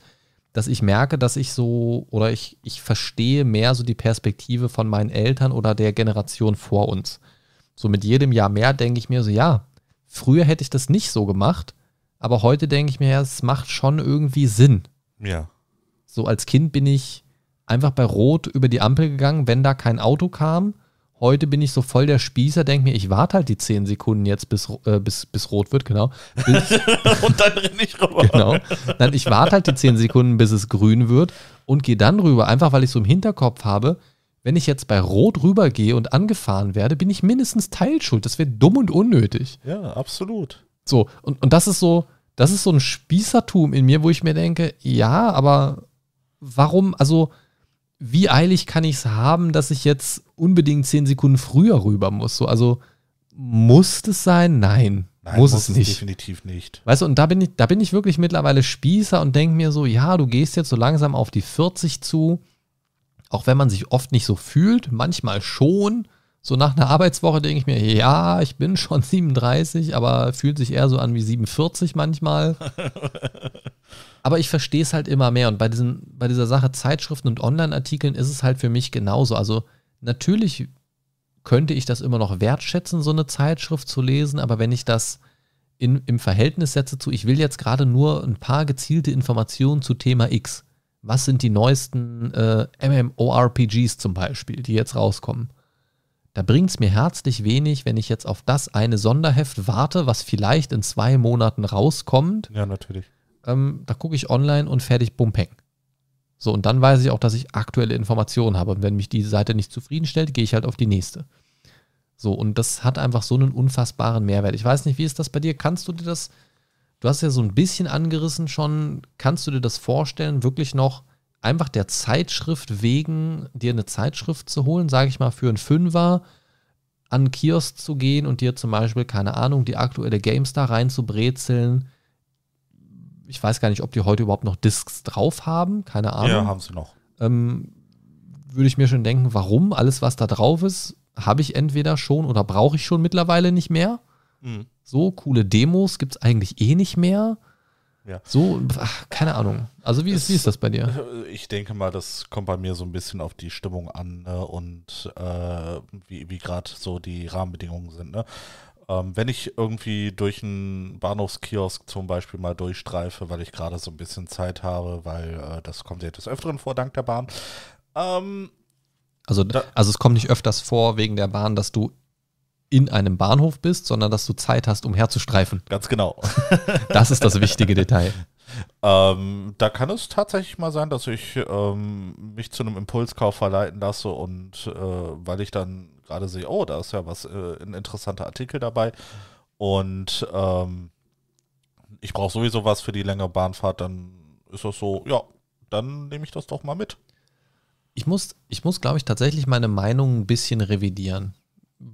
S2: dass ich merke, dass ich so oder ich, ich verstehe mehr so die Perspektive von meinen Eltern oder der Generation vor uns. So mit jedem Jahr mehr denke ich mir so, ja, früher hätte ich das nicht so gemacht, aber heute denke ich mir, ja, es macht schon irgendwie Sinn. Ja. So als Kind bin ich einfach bei Rot über die Ampel gegangen, wenn da kein Auto kam Heute bin ich so voll der Spießer, denke mir, ich warte halt die 10 Sekunden jetzt, bis, äh, bis, bis rot wird, genau. Bis, und dann renne ich rüber. Genau. Nein, ich warte halt die 10 Sekunden, bis es grün wird und gehe dann rüber, einfach weil ich so im Hinterkopf habe, wenn ich jetzt bei Rot rübergehe und angefahren werde, bin ich mindestens teilschuld. Das wäre dumm und unnötig.
S1: Ja, absolut.
S2: So, und, und das ist so, das ist so ein Spießertum in mir, wo ich mir denke, ja, aber warum, also wie eilig kann ich es haben, dass ich jetzt unbedingt zehn Sekunden früher rüber muss? So, also muss es sein? Nein. Nein, muss, muss es nicht. Definitiv nicht. Weißt du, und da bin ich, da bin ich wirklich mittlerweile Spießer und denke mir so, ja, du gehst jetzt so langsam auf die 40 zu, auch wenn man sich oft nicht so fühlt, manchmal schon. So nach einer Arbeitswoche denke ich mir, ja, ich bin schon 37, aber fühlt sich eher so an wie 47 manchmal. Aber ich verstehe es halt immer mehr. Und bei, diesen, bei dieser Sache Zeitschriften und Online-Artikeln ist es halt für mich genauso. Also natürlich könnte ich das immer noch wertschätzen, so eine Zeitschrift zu lesen, aber wenn ich das in, im Verhältnis setze zu, ich will jetzt gerade nur ein paar gezielte Informationen zu Thema X. Was sind die neuesten äh, MMORPGs zum Beispiel, die jetzt rauskommen? Da bringt es mir herzlich wenig, wenn ich jetzt auf das eine Sonderheft warte, was vielleicht in zwei Monaten rauskommt. Ja, natürlich ähm, da gucke ich online und fertig, bumpeng. So, und dann weiß ich auch, dass ich aktuelle Informationen habe. Und wenn mich die Seite nicht zufriedenstellt, gehe ich halt auf die nächste. So, und das hat einfach so einen unfassbaren Mehrwert. Ich weiß nicht, wie ist das bei dir? Kannst du dir das, du hast ja so ein bisschen angerissen schon, kannst du dir das vorstellen, wirklich noch einfach der Zeitschrift wegen dir eine Zeitschrift zu holen, sage ich mal, für einen Fünfer an Kiosk zu gehen und dir zum Beispiel, keine Ahnung, die aktuelle GameStar reinzubrezeln, ich weiß gar nicht, ob die heute überhaupt noch Discs drauf haben, keine Ahnung. Ja, haben sie noch. Ähm, würde ich mir schon denken, warum? Alles, was da drauf ist, habe ich entweder schon oder brauche ich schon mittlerweile nicht mehr. Mhm. So coole Demos gibt es eigentlich eh nicht mehr. Ja. So, ach, keine Ahnung. Also wie, es, ist, wie ist das bei dir?
S1: Ich denke mal, das kommt bei mir so ein bisschen auf die Stimmung an ne? und äh, wie, wie gerade so die Rahmenbedingungen sind. Ne? Ähm, wenn ich irgendwie durch einen Bahnhofskiosk zum Beispiel mal durchstreife, weil ich gerade so ein bisschen Zeit habe, weil äh, das kommt ja des Öfteren vor, dank der Bahn. Ähm,
S2: also, da, also es kommt nicht öfters
S1: vor wegen der
S2: Bahn, dass du in einem Bahnhof bist, sondern dass du Zeit hast, um herzustreifen. Ganz genau.
S1: das ist das wichtige Detail. Ähm, da kann es tatsächlich mal sein, dass ich ähm, mich zu einem Impulskauf verleiten lasse und äh, weil ich dann gerade sehe, oh, da ist ja was, äh, ein interessanter Artikel dabei. Und ähm, ich brauche sowieso was für die längere Bahnfahrt, dann ist das so, ja, dann nehme ich das doch mal mit.
S2: Ich muss, ich muss, glaube ich, tatsächlich meine Meinung ein bisschen revidieren.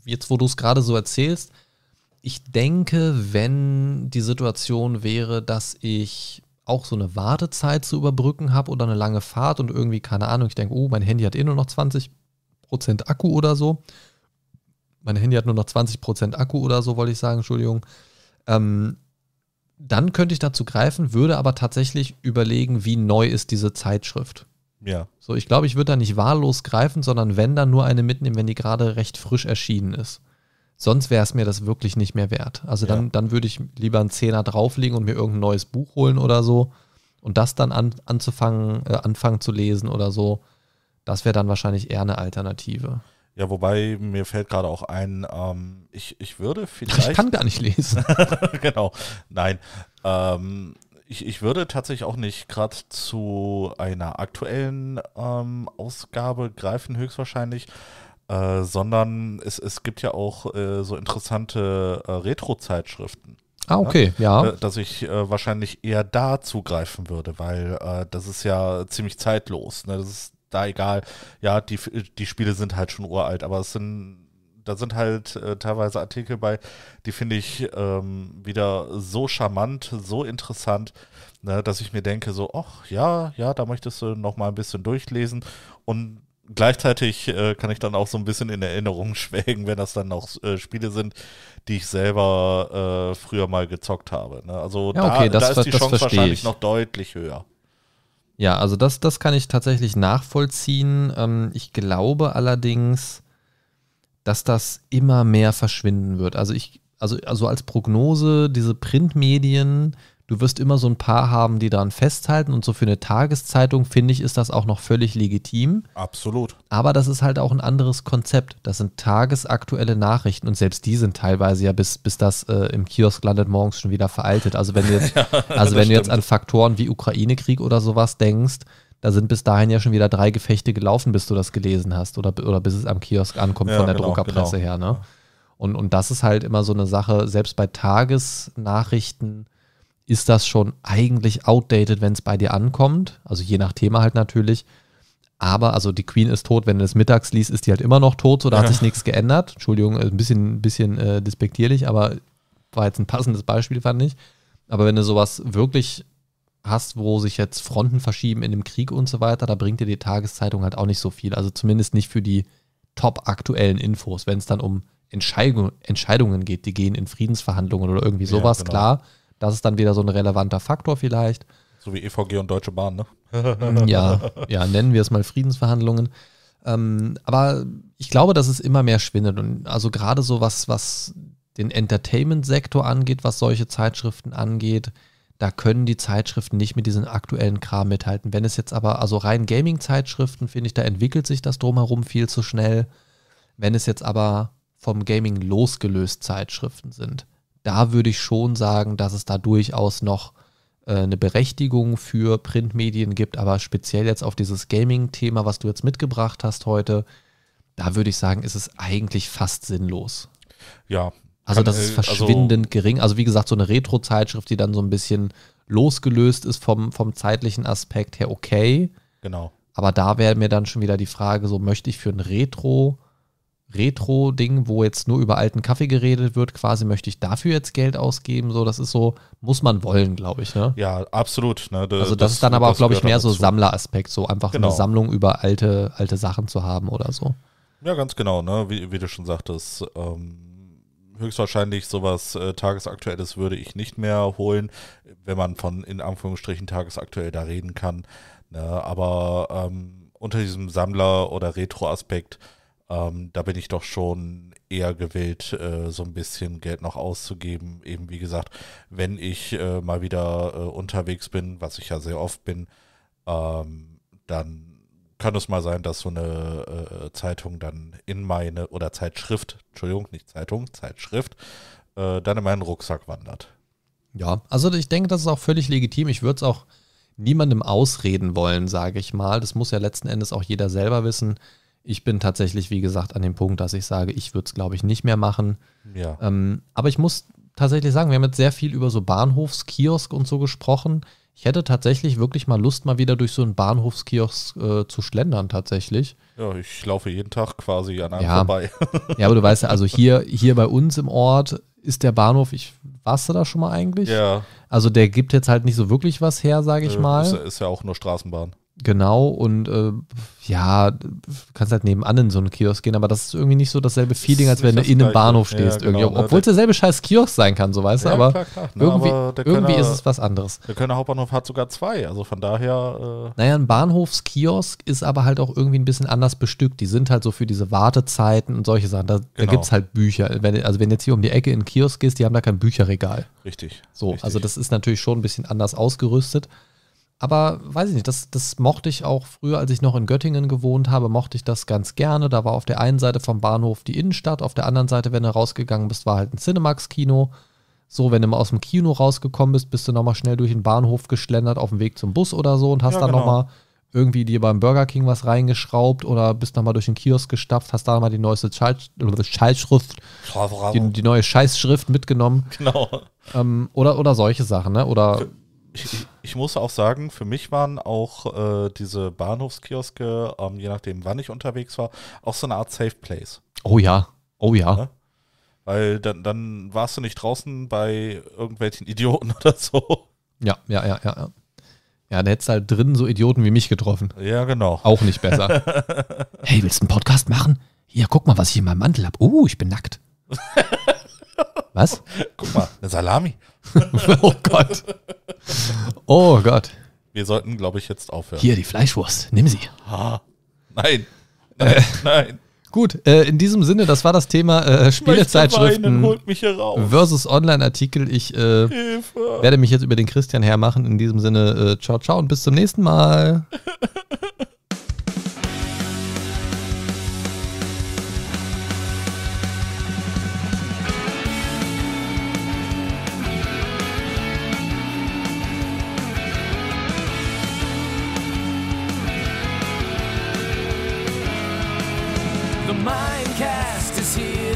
S2: Jetzt, wo du es gerade so erzählst, ich denke, wenn die Situation wäre, dass ich auch so eine Wartezeit zu überbrücken habe oder eine lange Fahrt und irgendwie, keine Ahnung, ich denke, oh, mein Handy hat eh nur noch 20 Prozent Akku oder so. Mein Handy hat nur noch 20 Akku oder so, wollte ich sagen, Entschuldigung. Ähm, dann könnte ich dazu greifen, würde aber tatsächlich überlegen, wie neu ist diese Zeitschrift. Ja. So, ich glaube, ich würde da nicht wahllos greifen, sondern wenn, dann nur eine mitnehmen, wenn die gerade recht frisch erschienen ist. Sonst wäre es mir das wirklich nicht mehr wert. Also ja. dann, dann würde ich lieber einen Zehner drauflegen und mir irgendein neues Buch holen oder so und das dann an, anzufangen, äh, anfangen zu lesen oder so. Das wäre dann wahrscheinlich eher eine Alternative.
S1: Ja, wobei mir fällt gerade auch ein, ähm, ich, ich würde vielleicht. Ich kann gar nicht lesen. genau. Nein. Ähm, ich, ich würde tatsächlich auch nicht gerade zu einer aktuellen ähm, Ausgabe greifen, höchstwahrscheinlich. Äh, sondern es, es gibt ja auch äh, so interessante äh, Retro-Zeitschriften. Ah, ne? okay, ja. ja. Äh, dass ich äh, wahrscheinlich eher da zugreifen würde, weil äh, das ist ja ziemlich zeitlos. Ne? Das ist da egal. Ja, die, die Spiele sind halt schon uralt, aber es sind, da sind halt äh, teilweise Artikel bei, die finde ich ähm, wieder so charmant, so interessant, ne, dass ich mir denke, so, ach ja, ja, da möchtest du noch mal ein bisschen durchlesen und Gleichzeitig äh, kann ich dann auch so ein bisschen in Erinnerung schwelgen, wenn das dann auch äh, Spiele sind, die ich selber äh, früher mal gezockt habe. Ne? Also ja, okay, da, das, da ist die Chance wahrscheinlich ich. noch deutlich höher.
S2: Ja, also das, das kann ich tatsächlich nachvollziehen. Ähm, ich glaube allerdings, dass das immer mehr verschwinden wird. Also ich, also, also als Prognose, diese Printmedien, Du wirst immer so ein paar haben, die daran festhalten. Und so für eine Tageszeitung, finde ich, ist das auch noch völlig legitim. Absolut. Aber das ist halt auch ein anderes Konzept. Das sind tagesaktuelle Nachrichten. Und selbst die sind teilweise ja, bis, bis das äh, im Kiosk landet, morgens schon wieder veraltet. Also wenn du jetzt, ja, also wenn du jetzt an Faktoren wie Ukraine-Krieg oder sowas denkst, da sind bis dahin ja schon wieder drei Gefechte gelaufen, bis du das gelesen hast oder, oder bis es am Kiosk ankommt ja, von der genau, Druckerpresse genau. her. Ne? Und, und das ist halt immer so eine Sache, selbst bei Tagesnachrichten ist das schon eigentlich outdated, wenn es bei dir ankommt. Also je nach Thema halt natürlich. Aber, also die Queen ist tot, wenn du es mittags liest, ist die halt immer noch tot, so da hat sich nichts geändert. Entschuldigung, äh, ein bisschen, ein bisschen äh, despektierlich, aber war jetzt ein passendes Beispiel, fand ich. Aber wenn du sowas wirklich hast, wo sich jetzt Fronten verschieben in dem Krieg und so weiter, da bringt dir die Tageszeitung halt auch nicht so viel. Also zumindest nicht für die top aktuellen Infos. Wenn es dann um Entscheidung, Entscheidungen geht, die gehen in Friedensverhandlungen oder irgendwie sowas, ja, genau. klar. Das ist dann wieder so ein relevanter Faktor vielleicht. So wie EVG und Deutsche Bahn,
S1: ne? ja, ja,
S2: nennen wir es mal Friedensverhandlungen. Ähm, aber ich glaube, dass es immer mehr schwindet. Und also gerade so was, was den Entertainment-Sektor angeht, was solche Zeitschriften angeht, da können die Zeitschriften nicht mit diesem aktuellen Kram mithalten. Wenn es jetzt aber, also rein Gaming-Zeitschriften, finde ich, da entwickelt sich das drumherum viel zu schnell. Wenn es jetzt aber vom Gaming losgelöst Zeitschriften sind, da würde ich schon sagen, dass es da durchaus noch äh, eine Berechtigung für Printmedien gibt, aber speziell jetzt auf dieses Gaming-Thema, was du jetzt mitgebracht hast heute, da würde ich sagen, ist es eigentlich fast sinnlos. Ja. Also das ist äh, also verschwindend also, gering. Also wie gesagt, so eine Retro-Zeitschrift, die dann so ein bisschen losgelöst ist vom, vom zeitlichen Aspekt her, okay. Genau. Aber da wäre mir dann schon wieder die Frage, so möchte ich für ein Retro Retro-Ding, wo jetzt nur über alten Kaffee geredet wird, quasi möchte ich dafür jetzt Geld ausgeben. So, das ist so, muss man wollen, glaube ich. Ne?
S1: Ja, absolut. Ne? Da, also das, das, ist dann aber auch, glaube ich, mehr so
S2: Sammleraspekt, so einfach genau. eine Sammlung über alte, alte Sachen zu haben oder so.
S1: Ja, ganz genau, ne? Wie, wie du schon sagtest, ähm, höchstwahrscheinlich sowas äh, Tagesaktuelles würde ich nicht mehr holen, wenn man von in Anführungsstrichen tagesaktuell da reden kann. Ne? Aber ähm, unter diesem Sammler- oder Retro-Aspekt ähm, da bin ich doch schon eher gewillt, äh, so ein bisschen Geld noch auszugeben. Eben wie gesagt, wenn ich äh, mal wieder äh, unterwegs bin, was ich ja sehr oft bin, ähm, dann kann es mal sein, dass so eine äh, Zeitung dann in meine, oder Zeitschrift, Entschuldigung, nicht Zeitung, Zeitschrift, äh, dann in meinen Rucksack wandert. Ja,
S2: also ich denke, das ist auch völlig legitim. Ich würde es auch niemandem ausreden wollen, sage ich mal. Das muss ja letzten Endes auch jeder selber wissen ich bin tatsächlich, wie gesagt, an dem Punkt, dass ich sage, ich würde es, glaube ich, nicht mehr machen. Ja. Ähm, aber ich muss tatsächlich sagen, wir haben jetzt sehr viel über so Bahnhofskiosk und so gesprochen. Ich hätte tatsächlich wirklich mal Lust, mal wieder durch so einen Bahnhofskiosk äh, zu schlendern, tatsächlich.
S1: Ja, ich laufe jeden Tag quasi an einem ja. vorbei. ja, aber du weißt ja, also hier,
S2: hier bei uns im Ort ist der Bahnhof, ich warst du da schon mal eigentlich? Ja. Also der gibt jetzt halt nicht so wirklich was her, sage ich äh, mal. Ist, ist
S1: ja auch nur Straßenbahn.
S2: Genau, und äh, ja, kannst halt nebenan in so einen Kiosk gehen, aber das ist irgendwie nicht so dasselbe Feeling, als wenn du in einem Bahnhof stehst. Ja, genau, ne, Obwohl es derselbe scheiß Kiosk sein kann, so weißt du, ja, aber, klar, klar. Na, ne, irgendwie, aber irgendwie Kölner, ist es was anderes.
S1: Der Kölner Hauptbahnhof hat sogar zwei, also von daher.
S2: Äh naja, ein Bahnhofskiosk ist aber halt auch irgendwie ein bisschen anders bestückt. Die sind halt so für diese Wartezeiten und solche Sachen. Da, genau. da gibt es halt Bücher. Wenn, also, wenn jetzt hier um die Ecke in einen Kiosk gehst, die haben da kein Bücherregal. Richtig. So, also richtig. also das ist natürlich schon ein bisschen anders ausgerüstet. Aber weiß ich nicht, das, das mochte ich auch früher, als ich noch in Göttingen gewohnt habe, mochte ich das ganz gerne. Da war auf der einen Seite vom Bahnhof die Innenstadt, auf der anderen Seite, wenn du rausgegangen bist, war halt ein Cinemax-Kino. So, wenn du mal aus dem Kino rausgekommen bist, bist du nochmal schnell durch den Bahnhof geschlendert auf dem Weg zum Bus oder so und hast ja, dann genau. nochmal irgendwie dir beim Burger King was reingeschraubt oder bist nochmal durch den Kiosk gestapft, hast da mal die neueste Schaltschrift, die, die, neue Scheißschrift mitgenommen. Genau. Ähm, oder, oder solche Sachen, ne? Oder. Für
S1: ich, ich, muss auch sagen, für mich waren auch äh, diese Bahnhofskioske, ähm, je nachdem, wann ich unterwegs war, auch so eine Art Safe Place.
S2: Oh ja, oh ja. ja? Ne?
S1: Weil dann, dann warst du nicht draußen bei irgendwelchen Idioten oder so.
S2: Ja, ja, ja, ja. Ja, ja da hättest halt drinnen so Idioten wie mich getroffen. Ja, genau. Auch nicht besser. hey, willst du einen Podcast machen? Hier, guck mal, was ich in meinem Mantel habe. Oh,
S1: uh, ich bin nackt. was? Guck mal, eine Salami. oh Gott. Oh Gott. Wir sollten, glaube ich, jetzt aufhören. Hier, die Fleischwurst. Nimm sie. Ha. nein. Äh. Nein, äh, nein.
S2: Gut, äh, in diesem Sinne, das war das Thema äh, Spielezeitschriften versus Online-Artikel. Ich äh, werde mich jetzt über den Christian hermachen. In diesem Sinne, äh, ciao, ciao und bis zum nächsten Mal.